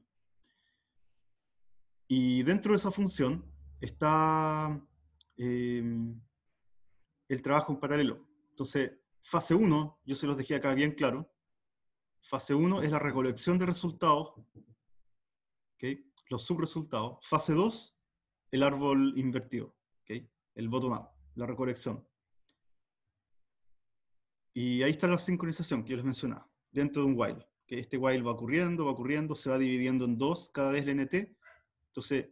Y dentro de esa función está em, el trabajo en paralelo. Entonces, fase 1, yo se los dejé acá bien claro. Fase 1 es la recolección de resultados, ¿okay? los subresultados. Fase 2, el árbol invertido, el bottom-up, la recolección. Y ahí está la sincronización que yo les mencionaba, dentro de un while, que este while va ocurriendo, va ocurriendo, se va dividiendo en dos cada vez el NT. Entonces,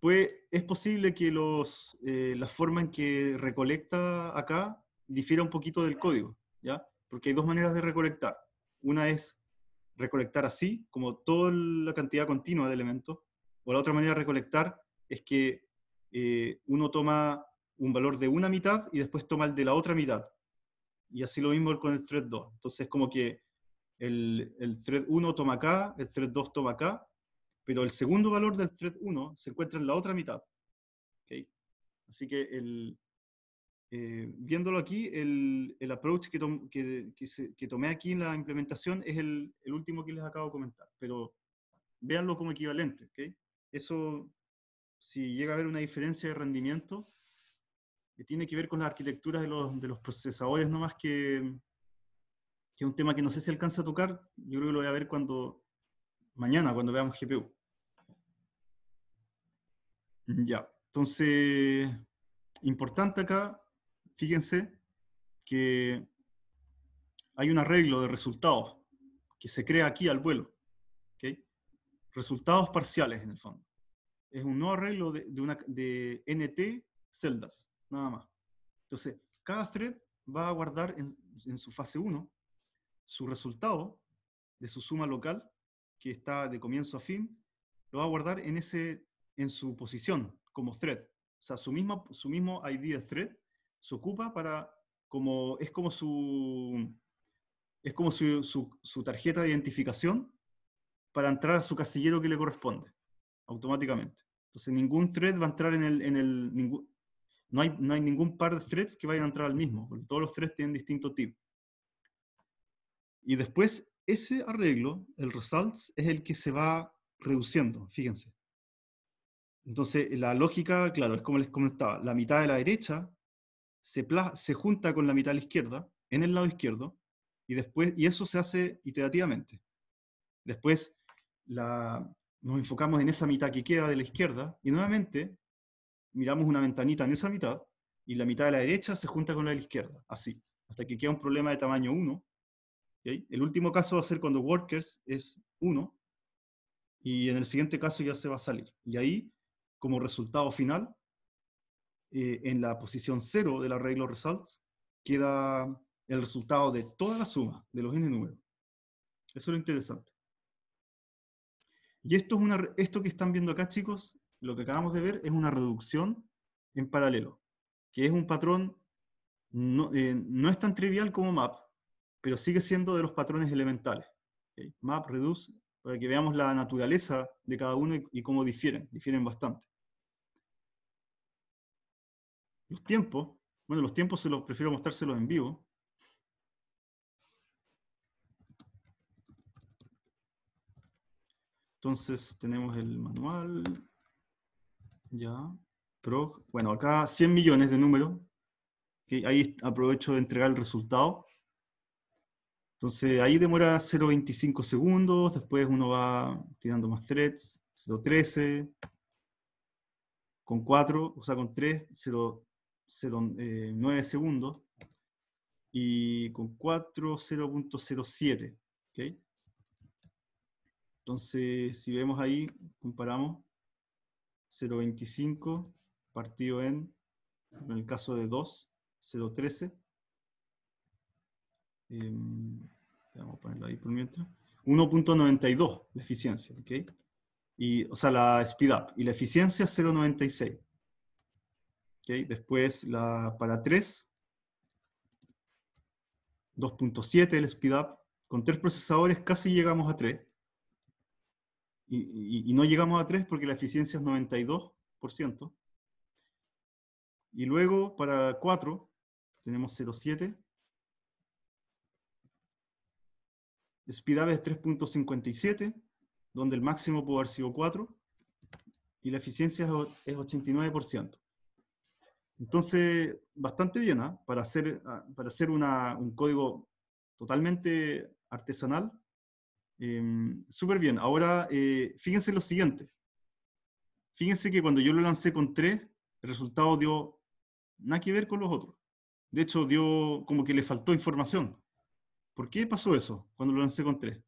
pues es posible que los, eh, la forma en que recolecta acá difiera un poquito del código, ¿ya? Porque hay dos maneras de recolectar. Una es recolectar así, como toda la cantidad continua de elementos, o la otra manera de recolectar es que eh, uno toma un valor de una mitad y después toma el de la otra mitad y así lo mismo con el thread 2. Entonces, como que el, el thread 1 toma acá, el thread 2 toma acá, pero el segundo valor del thread 1 se encuentra en la otra mitad. Así que eh, viéndolo aquí, el, el approach que, que, que, tomé aquí en la implementación es el, el, último que les acabo de comentar, pero véanlo como equivalente. ¿okay? Eso, si llega a haber una diferencia de rendimiento, que tiene que ver con las arquitecturas de los, procesadores, no más que, es un tema que no sé si alcanza a tocar, yo creo que lo voy a ver cuando mañana, cuando veamos GPU. Ya, entonces, importante acá, fíjense que hay un arreglo de resultados que se crea aquí al vuelo. Resultados parciales, en el fondo. Es un nuevo arreglo una, de NT celdas nada más. Entonces, cada thread va a guardar en, su fase 1 su resultado de su suma local, que está de comienzo a fin, lo va a guardar en, ese, en su posición como thread. O sea, su, su mismo ID de thread se ocupa para, como, es como su, es como su, su, tarjeta de identificación para entrar a su casillero que le corresponde, automáticamente. Entonces ningún thread va a entrar en el, ningún, no hay, ningún par de threads que vayan a entrar al mismo, porque todos los threads tienen distinto tip. Y después, ese arreglo, el results, es el que se va reduciendo, fíjense. Entonces, la lógica, claro, es como les comentaba, la mitad de la derecha se, se junta con la mitad de la izquierda, en el lado izquierdo, y, después, y eso se hace iterativamente. Después la, nos enfocamos en esa mitad que queda de la izquierda, y nuevamente miramos una ventanita en esa mitad y la mitad de la derecha se junta con la de la izquierda, así, hasta que queda un problema de tamaño 1. El último caso va a ser cuando workers es 1 y en el siguiente caso ya se va a salir. Y ahí, como resultado final, eh, en la posición 0 del arreglo results, queda el resultado de toda la suma de los n números. Eso es lo interesante. Y esto, es una, esto que están viendo acá, chicos, lo que acabamos de ver es una reducción en paralelo, que es un patrón, no, eh, es tan trivial como map, pero sigue siendo de los patrones elementales. Map, reduce, para que veamos la naturaleza de cada uno y, y cómo difieren, difieren bastante. Los tiempos, bueno, los tiempos se los prefiero mostrárselos en vivo, Entonces tenemos el manual, ya, PROG. Bueno, acá 100 millones de números. que Ahí aprovecho de entregar el resultado. Entonces ahí demora 0.25 segundos, después uno va tirando más threads, 0.13, con 4, o sea, con 3, 0.9 eh, segundos, y con 4, 0.07. Entonces, si vemos ahí, comparamos, 0.25 partido en, en el caso de 2, 0.13. Em, vamos a ponerlo ahí por mientras. 1.92 la eficiencia, ¿ok? Y, o sea, la speed up. Y la eficiencia 0.96. ¿Ok? Después la, para 3, 2.7 el speed up. Con tres procesadores casi llegamos a 3 y, no llegamos a 3 porque la eficiencia es 92%. Y luego para 4 tenemos 0,7. Speed es 3.57, donde el máximo pudo haber sido 4. Y la eficiencia es 89%. Entonces, bastante bien, ¿ah? para hacer, ah, para hacer un código totalmente artesanal, Em, súper bien. Ahora, eh, fíjense lo siguiente. Fíjense que cuando yo lo lancé con tres el resultado dio nada que ver con los otros. De hecho, dio como que le faltó información. ¿Por qué pasó eso cuando lo lancé con tres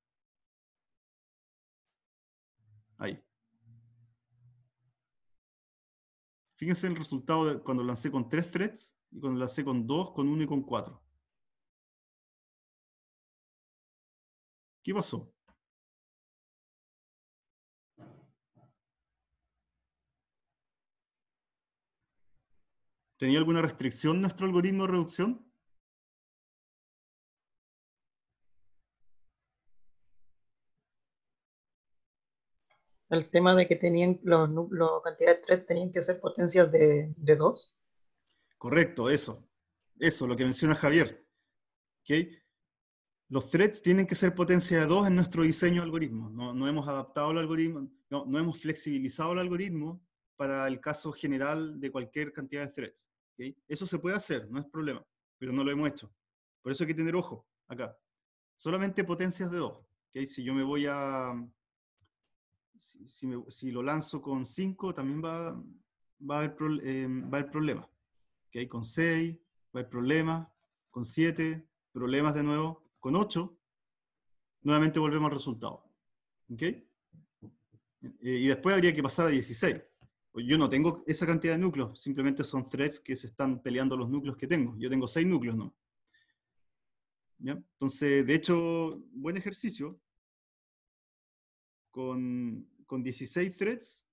Ahí. Fíjense el resultado de cuando lancé con tres threads y cuando lancé con dos con uno y con cuatro ¿Qué pasó? ¿Tenía alguna restricción nuestro algoritmo de reducción? El tema de que tenían los, cantidad de threads tenían que ser potencias de, dos. 2. Correcto, eso. Eso, lo que menciona Javier. Los threads tienen que ser potencia de 2 en nuestro diseño de algoritmo. No, hemos adaptado el algoritmo, no, no hemos flexibilizado el algoritmo para el caso general de cualquier cantidad de threads. Eso se puede hacer, no es problema, pero no lo hemos hecho. Por eso hay que tener ojo acá. Solamente potencias de 2. Si yo me voy a... Si, lo lanzo con 5, también va, va, a haber problemas. va problema. Con 6, va a haber problema. Con 7, problemas de nuevo. Con 8, nuevamente volvemos al resultado. Y después habría que pasar a 16. Yo no tengo esa cantidad de núcleos, simplemente son threads que se están peleando los núcleos que tengo. Yo tengo seis núcleos, ¿no? Entonces, de hecho, buen ejercicio. Con, 16 threads,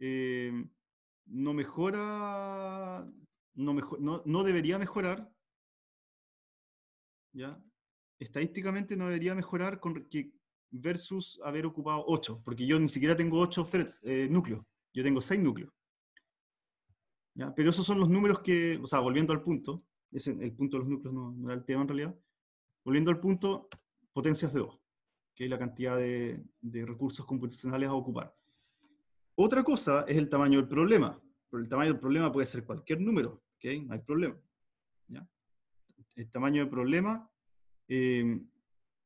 eh, no mejora, no, no, debería mejorar, ¿ya? estadísticamente no debería mejorar con, que, versus haber ocupado 8, porque yo ni siquiera tengo 8 eh, núcleos. Yo tengo seis núcleos. Pero esos son los números que, o sea, volviendo al punto, es el punto de los núcleos no, no, era el tema en realidad, volviendo al punto, potencias de 2, que es la cantidad de, recursos computacionales a ocupar. Otra cosa es el tamaño del problema, el tamaño del problema puede ser cualquier número, ¿okay? no hay problema. El tamaño del problema em,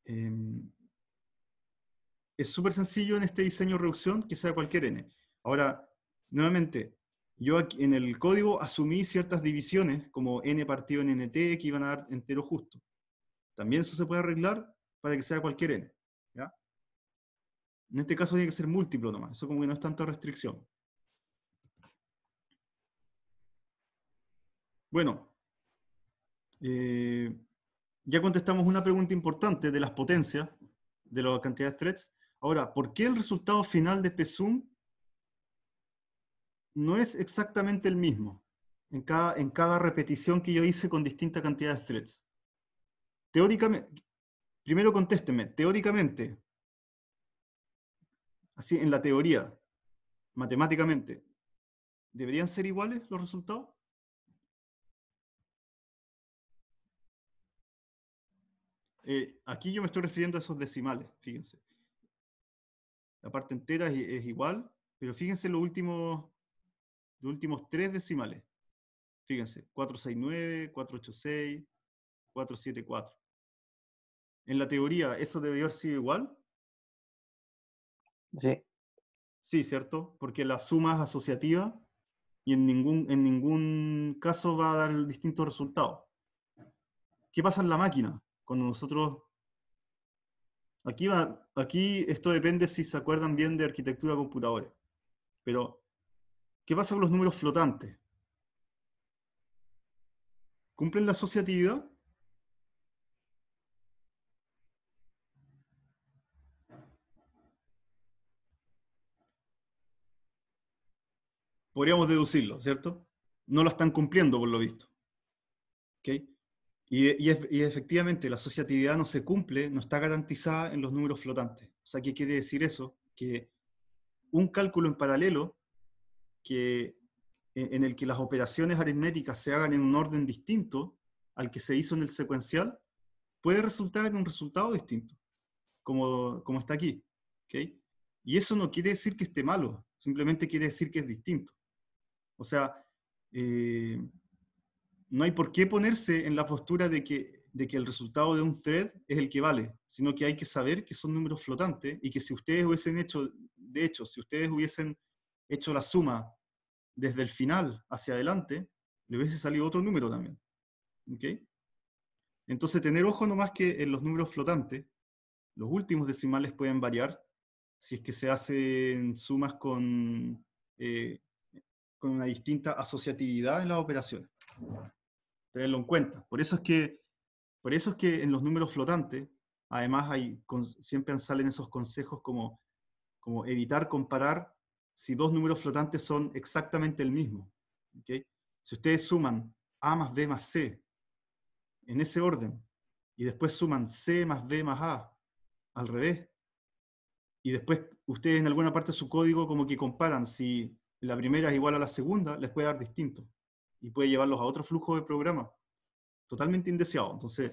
em, es súper sencillo en este diseño de reducción que sea cualquier n. Ahora, nuevamente, yo en el código asumí ciertas divisiones, como n partido en nt, que iban a dar entero justo. También eso se puede arreglar para que sea cualquier n. En este caso tiene que ser múltiplo nomás, eso como que no es tanta restricción. Bueno, eh, ya contestamos una pregunta importante de las potencias, de la cantidad de threads. Ahora, ¿por qué el resultado final de PSUM no es exactamente el mismo en cada, en cada repetición que yo hice con distinta cantidad de threads. Teóricamente, primero contésteme, teóricamente, así en la teoría, matemáticamente, ¿deberían ser iguales los resultados? Eh, aquí yo me estoy refiriendo a esos decimales, fíjense. La parte entera es, igual, pero fíjense lo último los últimos tres decimales. Fíjense, 469, 486, 474. En la teoría, ¿eso debe haber sido igual? Sí. Sí, ¿cierto? Porque la suma es asociativa y en ningún, en ningún caso va a dar distinto resultado. ¿Qué pasa en la máquina? Cuando nosotros... Aquí, va, aquí esto depende si se acuerdan bien de arquitectura computadores. pero ¿Qué pasa con los números flotantes? ¿Cumplen la asociatividad? Podríamos deducirlo, ¿cierto? No la están cumpliendo, por lo visto. Y, y, efectivamente, la asociatividad no se cumple, no está garantizada en los números flotantes. O sea, ¿qué quiere decir eso? Que un cálculo en paralelo que, en, el que las operaciones aritméticas se hagan en un orden distinto al que se hizo en el secuencial, puede resultar en un resultado distinto, como, como está aquí. Y eso no quiere decir que esté malo, simplemente quiere decir que es distinto. O sea, eh, no hay por qué ponerse en la postura de que, de que el resultado de un thread es el que vale, sino que hay que saber que son números flotantes y que si ustedes hubiesen hecho, de hecho, si ustedes hubiesen hecho la suma desde el final hacia adelante, le hubiese salido otro número también. ¿Okay? Entonces, tener ojo no más que en los números flotantes, los últimos decimales pueden variar si es que se hacen sumas con, eh, con una distinta asociatividad en las operaciones. Tenerlo en cuenta. Por eso es que, por eso es que en los números flotantes, además hay, siempre salen esos consejos como, como evitar comparar si dos números flotantes son exactamente el mismo. Si ustedes suman A más B más C en ese orden y después suman C más B más A al revés y después ustedes en alguna parte de su código como que comparan si la primera es igual a la segunda, les puede dar distinto y puede llevarlos a otro flujo de programa totalmente indeseado. Entonces,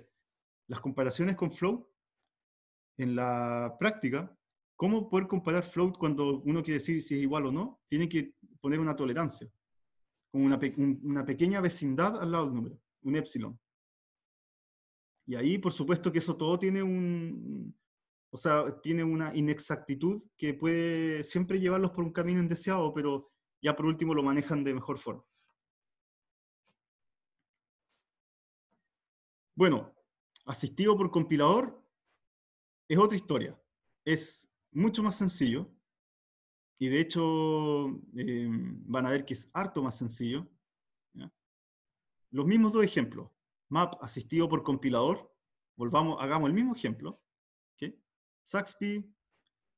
las comparaciones con Flow en la práctica ¿Cómo poder comparar float cuando uno quiere decir si es igual o no? Tiene que poner una tolerancia, con una, pequeña vecindad al lado del número, un epsilon. Y ahí, por supuesto, que eso todo tiene un, o sea, tiene una inexactitud que puede siempre llevarlos por un camino indeseado, pero ya por último lo manejan de mejor forma. Bueno, asistido por compilador es otra historia. Es mucho más sencillo. Y de hecho, eh, van a ver que es harto más sencillo. Los mismos dos ejemplos. Map asistido por compilador. Volvamos, hagamos el mismo ejemplo. ¿okay? Saxby,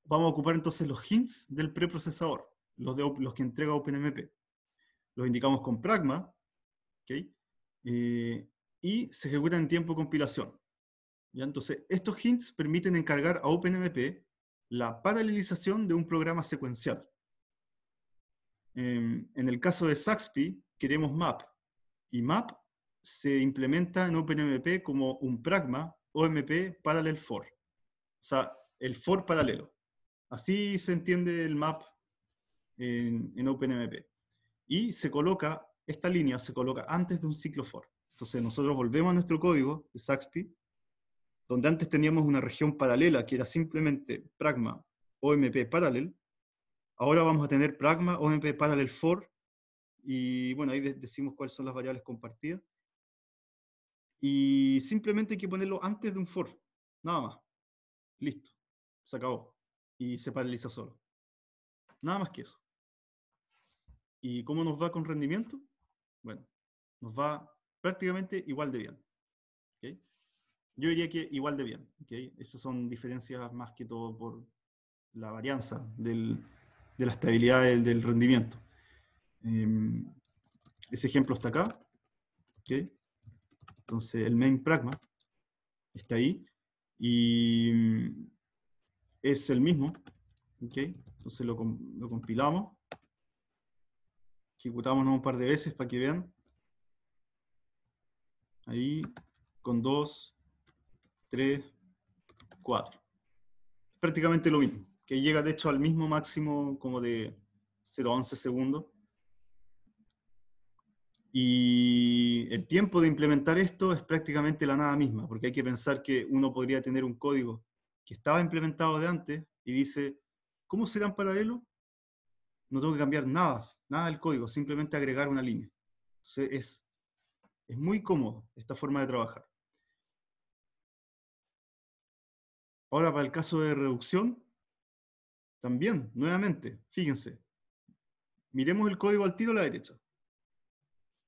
vamos a ocupar entonces los hints del preprocesador, los, de, los que entrega OpenMP. Los indicamos con pragma. Eh, y se ejecutan en tiempo de compilación. ¿ya? Entonces, estos hints permiten encargar a OpenMP la paralelización de un programa secuencial. Em, en el caso de Saxpy, queremos MAP, y MAP se implementa en OpenMP como un pragma OMP Parallel For, o sea, el For paralelo. Así se entiende el MAP en, OpenMP. Y se coloca, esta línea se coloca antes de un ciclo for. Entonces nosotros volvemos a nuestro código de Saxpy donde antes teníamos una región paralela que era simplemente Pragma OMP Parallel, ahora vamos a tener Pragma OMP Parallel for, y bueno, ahí decimos cuáles son las variables compartidas. Y simplemente hay que ponerlo antes de un for, nada más. Listo, se acabó. Y se paraliza solo. Nada más que eso. ¿Y cómo nos va con rendimiento? Bueno, nos va prácticamente igual de bien. Yo diría que igual de bien. ¿okay? Esas son diferencias más que todo por la varianza de la estabilidad del, rendimiento. Em, ese ejemplo está acá. Entonces el main pragma está ahí y mm, es el mismo. Entonces lo, lo compilamos. Ejecutamos un par de veces para que vean. Ahí con dos 3, 4. Prácticamente lo mismo, que llega de hecho al mismo máximo como de 0,11 segundos. Y el tiempo de implementar esto es prácticamente la nada misma, porque hay que pensar que uno podría tener un código que estaba implementado de antes y dice, ¿cómo será en paralelo? No tengo que cambiar nada, nada del código, simplemente agregar una línea. es, es muy cómodo esta forma de trabajar. Ahora, para el caso de reducción, también, nuevamente, fíjense, miremos el código al tiro a la derecha.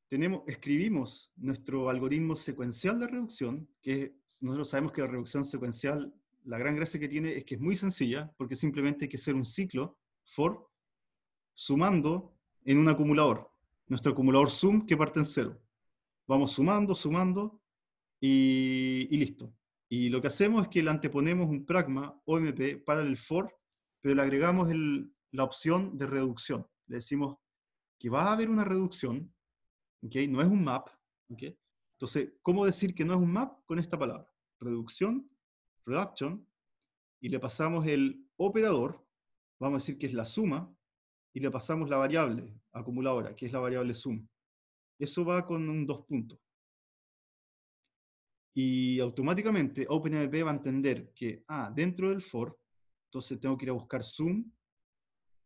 Tenemos, escribimos nuestro algoritmo secuencial de reducción, que nosotros sabemos que la reducción secuencial, la gran gracia que tiene es que es muy sencilla, porque simplemente hay que hacer un ciclo for sumando en un acumulador. Nuestro acumulador sum que parte en cero. Vamos sumando, sumando y, y listo. Y lo que hacemos es que le anteponemos un pragma OMP para el for, pero le agregamos la opción de reducción. Le decimos que va a haber una reducción, ¿okay? no es un map. ¿okay? Entonces, ¿cómo decir que no es un map? Con esta palabra, reducción, reduction, y le pasamos el operador, vamos a decir que es la suma, y le pasamos la variable acumuladora, que es la variable sum. Eso va con dos puntos. Y automáticamente OpenMP va a entender que, ah, dentro del for, entonces tengo que ir a buscar Zoom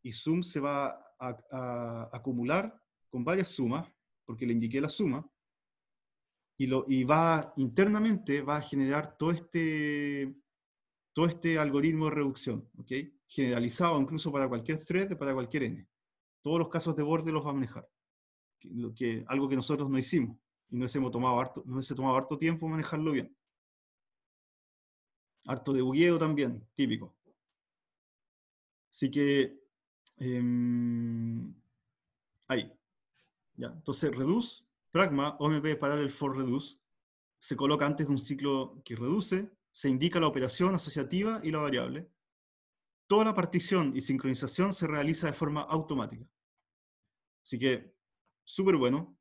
y Zoom se va a, acumular con varias sumas, porque le indiqué la suma, y, lo, y va internamente va a generar todo este, todo este algoritmo de reducción, okay generalizado incluso para cualquier thread, para cualquier n. Todos los casos de borde los va a manejar, lo que, algo que nosotros no hicimos y no hemos tomado harto, no tomado harto tiempo manejarlo bien. Harto de bugueo también, típico. Así que em, ahí. Ya. Entonces, reduce, pragma, OMP para el for reduce, se coloca antes de un ciclo que reduce, se indica la operación asociativa y la variable. Toda la partición y sincronización se realiza de forma automática. Así que, súper bueno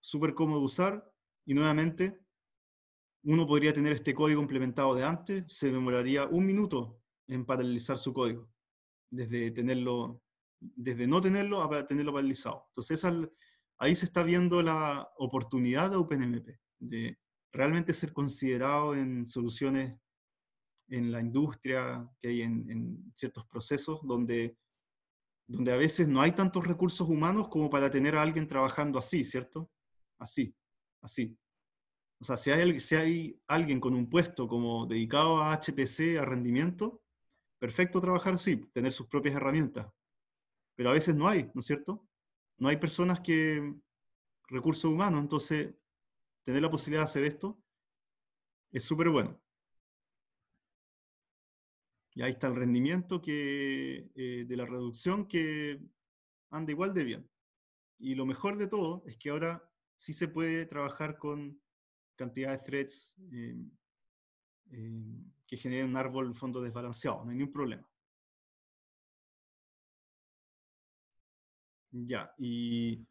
súper cómodo de usar y nuevamente uno podría tener este código implementado de antes, se demoraría un minuto en paralelizar su código, desde tenerlo, desde no tenerlo a tenerlo paralizado, Entonces ahí se está viendo la oportunidad de OpenMP, de realmente ser considerado en soluciones en la industria, que hay en, en ciertos procesos donde donde a veces no hay tantos recursos humanos como para tener a alguien trabajando así, ¿cierto? así, así. O sea, si hay, alguien con un puesto como dedicado a HPC, a rendimiento, perfecto trabajar así, tener sus propias herramientas. Pero a veces no hay, ¿no es cierto? No hay personas que, recursos humanos, entonces tener la posibilidad de hacer esto es súper bueno. Y ahí está el rendimiento que, eh, de la reducción que anda igual de bien. Y lo mejor de todo es que ahora sí se puede trabajar con cantidad de threads em, em, que generen un árbol en fondo desbalanceado, no hay ningún problema. Ya, y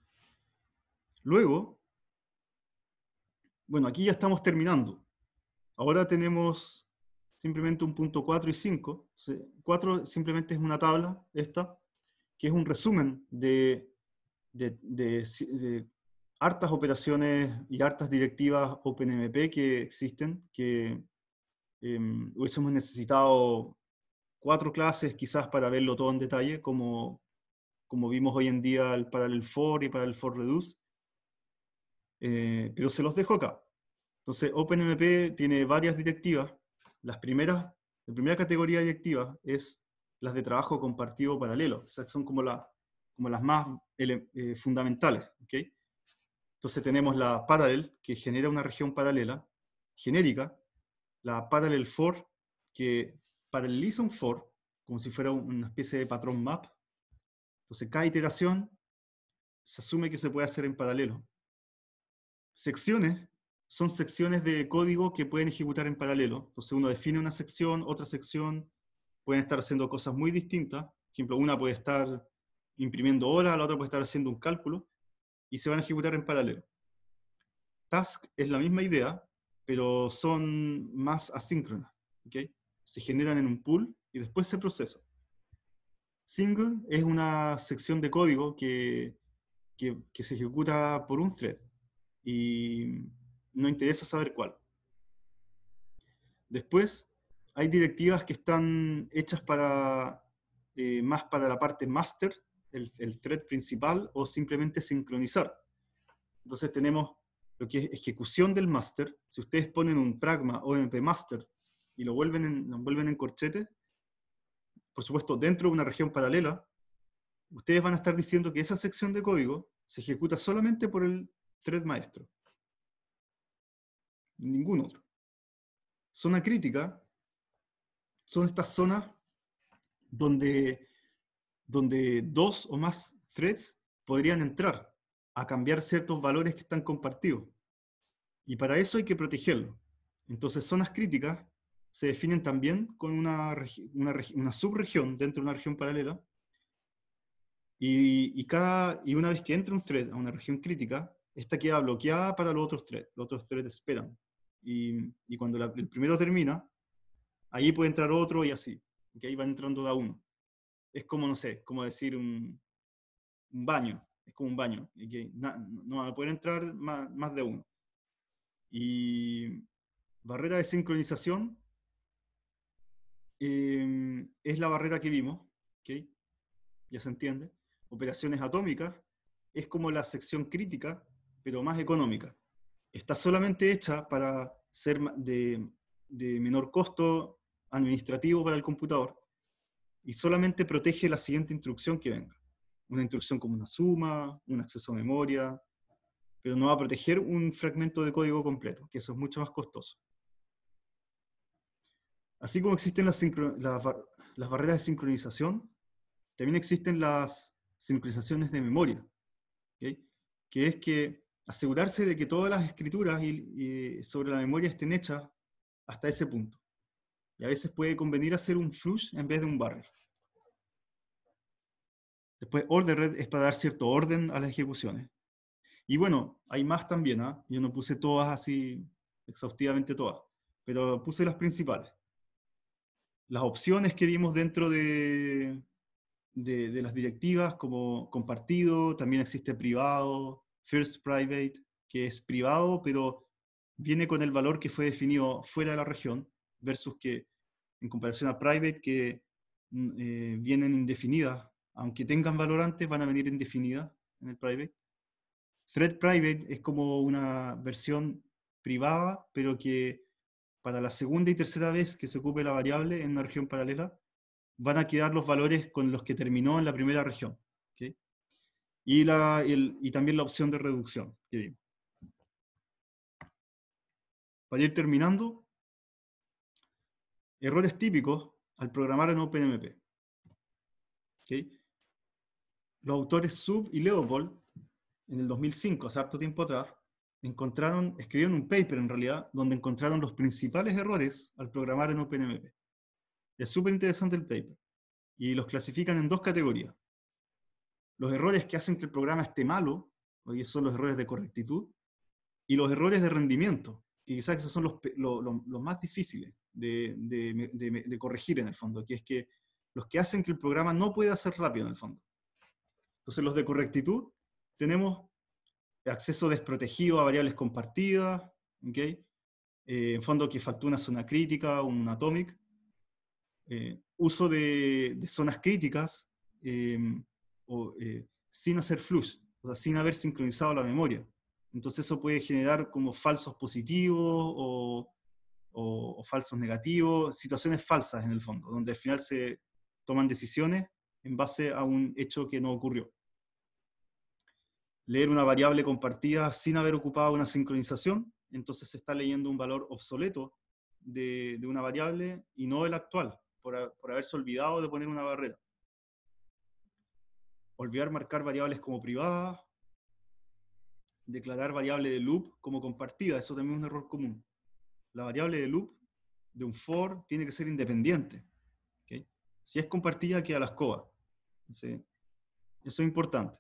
luego, bueno, aquí ya estamos terminando. Ahora tenemos simplemente un punto 4 y 5. 4 simplemente es una tabla, esta, que es un resumen de hartas operaciones y hartas directivas OpenMP que existen, que eh, hubiésemos necesitado cuatro clases quizás para verlo todo en detalle, como, como vimos hoy en día el Parallel for y el for Reduce, eh, pero se los dejo acá. Entonces, OpenMP tiene varias directivas. Las primeras, la primera categoría de directivas es las de trabajo compartido paralelo, o sea, son como, la, como las más eh, fundamentales. ¿okay? Entonces tenemos la parallel, que genera una región paralela, genérica, la parallel for, que paraleliza un for, como si fuera una especie de patrón map. Entonces cada iteración se asume que se puede hacer en paralelo. Secciones son secciones de código que pueden ejecutar en paralelo. Entonces uno define una sección, otra sección, pueden estar haciendo cosas muy distintas. Por ejemplo, una puede estar imprimiendo horas, la otra puede estar haciendo un cálculo, y se van a ejecutar en paralelo. Task es la misma idea, pero son más asíncronas. ¿okay? Se generan en un pool y después se procesan. Single es una sección de código que, se ejecuta por un thread y no interesa saber cuál. Después, hay directivas que están hechas para, eh, más para la parte master el, thread principal o simplemente sincronizar. Entonces tenemos lo que es ejecución del master. Si ustedes ponen un pragma OMP master y lo vuelven en corchete, por supuesto, dentro de una región paralela, ustedes van a estar diciendo que esa sección de código se ejecuta solamente por el thread maestro. Ningún otro. Zona crítica son estas zonas donde donde dos o más threads podrían entrar a cambiar ciertos valores que están compartidos. Y para eso hay que protegerlo. Entonces, zonas críticas se definen también con una, una, subregión dentro de una región paralela. Y, cada, y una vez que entra un thread a una región crítica, esta queda bloqueada para los otros threads. Los otros threads esperan. Y, cuando el primero termina, ahí puede entrar otro y así. Que ahí va entrando da uno es como, no sé, como decir un, un baño, es como un baño, no va a poder entrar más, más, de uno. Y barrera de sincronización em, es la barrera que vimos, ¿okay? ya se entiende. Operaciones atómicas es como la sección crítica, pero más económica. Está solamente hecha para ser de, de menor costo administrativo para el computador y solamente protege la siguiente instrucción que venga. Una instrucción como una suma, un acceso a memoria, pero no va a proteger un fragmento de código completo, que eso es mucho más costoso. Así como existen las, barreras de sincronización, también existen las sincronizaciones de memoria, que es que asegurarse de que todas las escrituras sobre la memoria estén hechas hasta ese punto. Y a veces puede convenir hacer un flush en vez de un barrel. Después, order red es para dar cierto orden a las ejecuciones. Y bueno, hay más también, ¿ah? yo no puse todas así, exhaustivamente todas, pero puse las principales. Las opciones que vimos dentro de las directivas, como compartido, también existe privado, first private, que es privado, pero viene con el valor que fue definido fuera de la región, versus que en comparación a private que mm, eh, vienen indefinidas, aunque tengan valor antes van a venir indefinidas en el private. Thread private es como una versión privada, pero que para la segunda y tercera vez que se ocupe la variable en una región paralela, van a quedar los valores con los que terminó en la primera región. Y, y también la opción de reducción Para ir terminando, Errores típicos al programar en OpenMP. ¿Okay? Los autores Sub y Leopold, en el 2005, hace harto tiempo atrás, encontraron, escribieron un paper en realidad, donde encontraron los principales errores al programar en OpenMP. Es súper interesante el paper. Y los clasifican en dos categorías. Los errores que hacen que el programa esté malo, y son los errores de correctitud, y los errores de rendimiento, que quizás esos son los, los más difíciles, de, corregir en el fondo, que es que los que hacen que el programa no pueda ser rápido en el fondo. Entonces los de correctitud tenemos acceso desprotegido a variables compartidas, ¿okay? Eh, en fondo que factura una zona crítica, un atomic, eh, uso de, zonas críticas em, o, eh, sin hacer flush, o sea, sin haber sincronizado la memoria. Entonces eso puede generar como falsos positivos o o, falsos negativos, situaciones falsas en el fondo, donde al final se toman decisiones en base a un hecho que no ocurrió. Leer una variable compartida sin haber ocupado una sincronización, entonces se está leyendo un valor obsoleto de, una variable y no el actual, por, por haberse olvidado de poner una barrera. Olvidar marcar variables como privadas, declarar variable de loop como compartida, eso también es un error común la variable de loop de un for tiene que ser independiente. Si es compartida, queda la escoba. Eso es importante.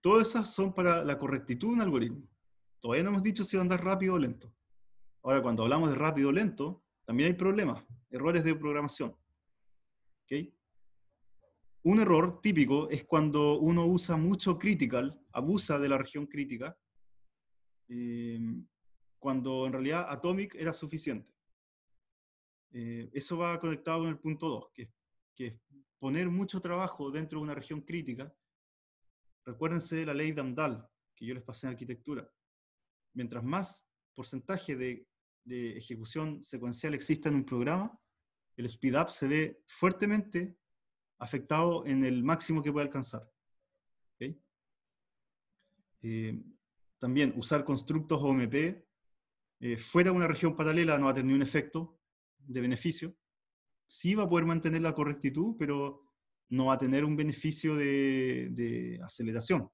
Todas esas son para la correctitud de un algoritmo. Todavía no hemos dicho si va a andar rápido o lento. Ahora, cuando hablamos de rápido o lento, también hay problemas, errores de programación. Un error típico es cuando uno usa mucho critical, abusa de la región crítica, eh, cuando en realidad Atomic era suficiente. Eh, eso va conectado con el punto 2, que, que es poner mucho trabajo dentro de una región crítica. Recuérdense de la ley de Andal, que yo les pasé en arquitectura. Mientras más porcentaje de, de ejecución secuencial exista en un programa, el speed-up se ve fuertemente afectado en el máximo que puede alcanzar. Eh, también usar constructos OMP eh, fuera de una región paralela no va a tener un efecto de beneficio. Sí va a poder mantener la correctitud, pero no va a tener un beneficio de, aceleración.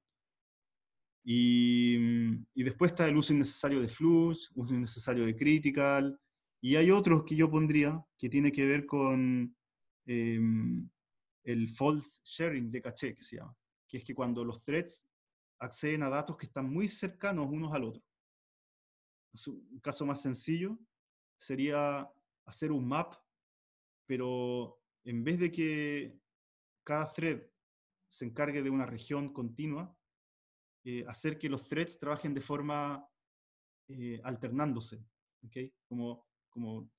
Y, después está el uso innecesario de flux, uso innecesario de critical, y hay otros que yo pondría que tiene que ver con em, el false sharing de caché, que se llama, que es que cuando los threads acceden a datos que están muy cercanos unos al otro un caso más sencillo sería hacer un map, pero en vez de que cada thread se encargue de una región continua, eh, hacer que los threads trabajen de forma eh, alternándose, ¿okay? como, como,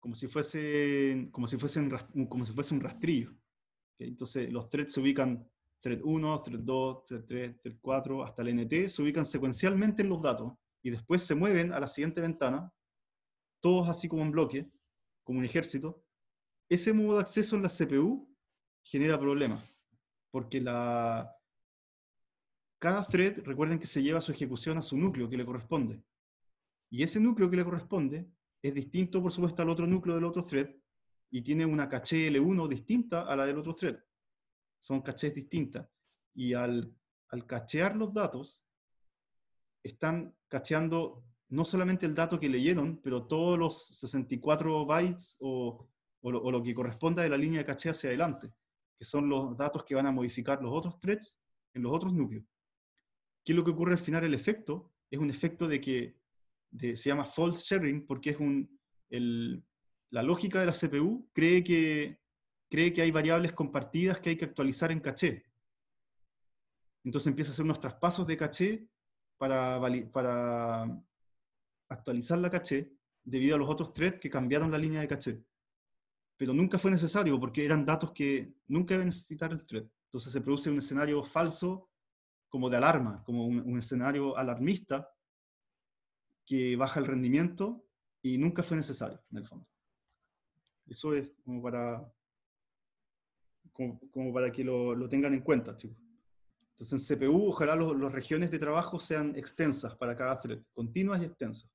como, si fuesen, como, si como si fuese un rastrillo. Entonces los threads se ubican thread 1, thread 2, thread 3, thread 4, hasta el NT, se ubican secuencialmente en los datos y después se mueven a la siguiente ventana, todos así como en bloque, como un ejército, ese modo de acceso en la CPU genera problemas, porque la... cada thread, recuerden que se lleva su ejecución a su núcleo que le corresponde, y ese núcleo que le corresponde es distinto, por supuesto, al otro núcleo del otro thread, y tiene una caché L1 distinta a la del otro thread. Son cachés distintas. Y al, al cachear los datos, están cacheando no solamente el dato que leyeron, pero todos los 64 bytes o, lo, que corresponda de la línea de caché hacia adelante, que son los datos que van a modificar los otros threads en los otros núcleos. ¿Qué es lo que ocurre al final? El efecto es un efecto de que se llama false sharing porque es un, la lógica de la CPU cree que, cree que hay variables compartidas que hay que actualizar en caché. Entonces empieza a hacer unos traspasos de caché para, para actualizar la caché debido a los otros threads que cambiaron la línea de caché. Pero nunca fue necesario porque eran datos que nunca iba a necesitar el thread. Entonces se produce un escenario falso como de alarma, como un, escenario alarmista que baja el rendimiento y nunca fue necesario, en el fondo. Eso es como para, como, como para que lo, lo tengan en cuenta, chicos. Entonces, en CPU, ojalá las regiones de trabajo sean extensas para cada thread, continuas y extensas.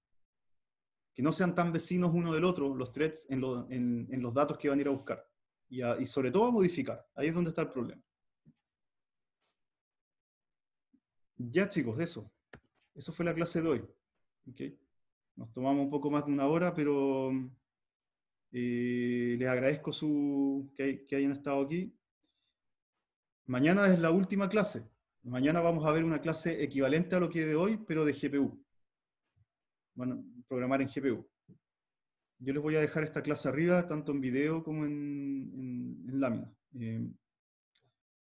Que no sean tan vecinos uno del otro los threads en, los datos que van a ir a buscar. Y, sobre todo a modificar. Ahí es donde está el problema. Ya chicos, eso. Eso fue la clase de hoy. Okay. Nos tomamos un poco más de una hora, pero eh, les agradezco su, que hayan estado aquí. Mañana es la última clase. Mañana vamos a ver una clase equivalente a lo que de hoy, pero de GPU. Bueno, programar en GPU. Yo les voy a dejar esta clase arriba, tanto en video como en, lámina. Eh,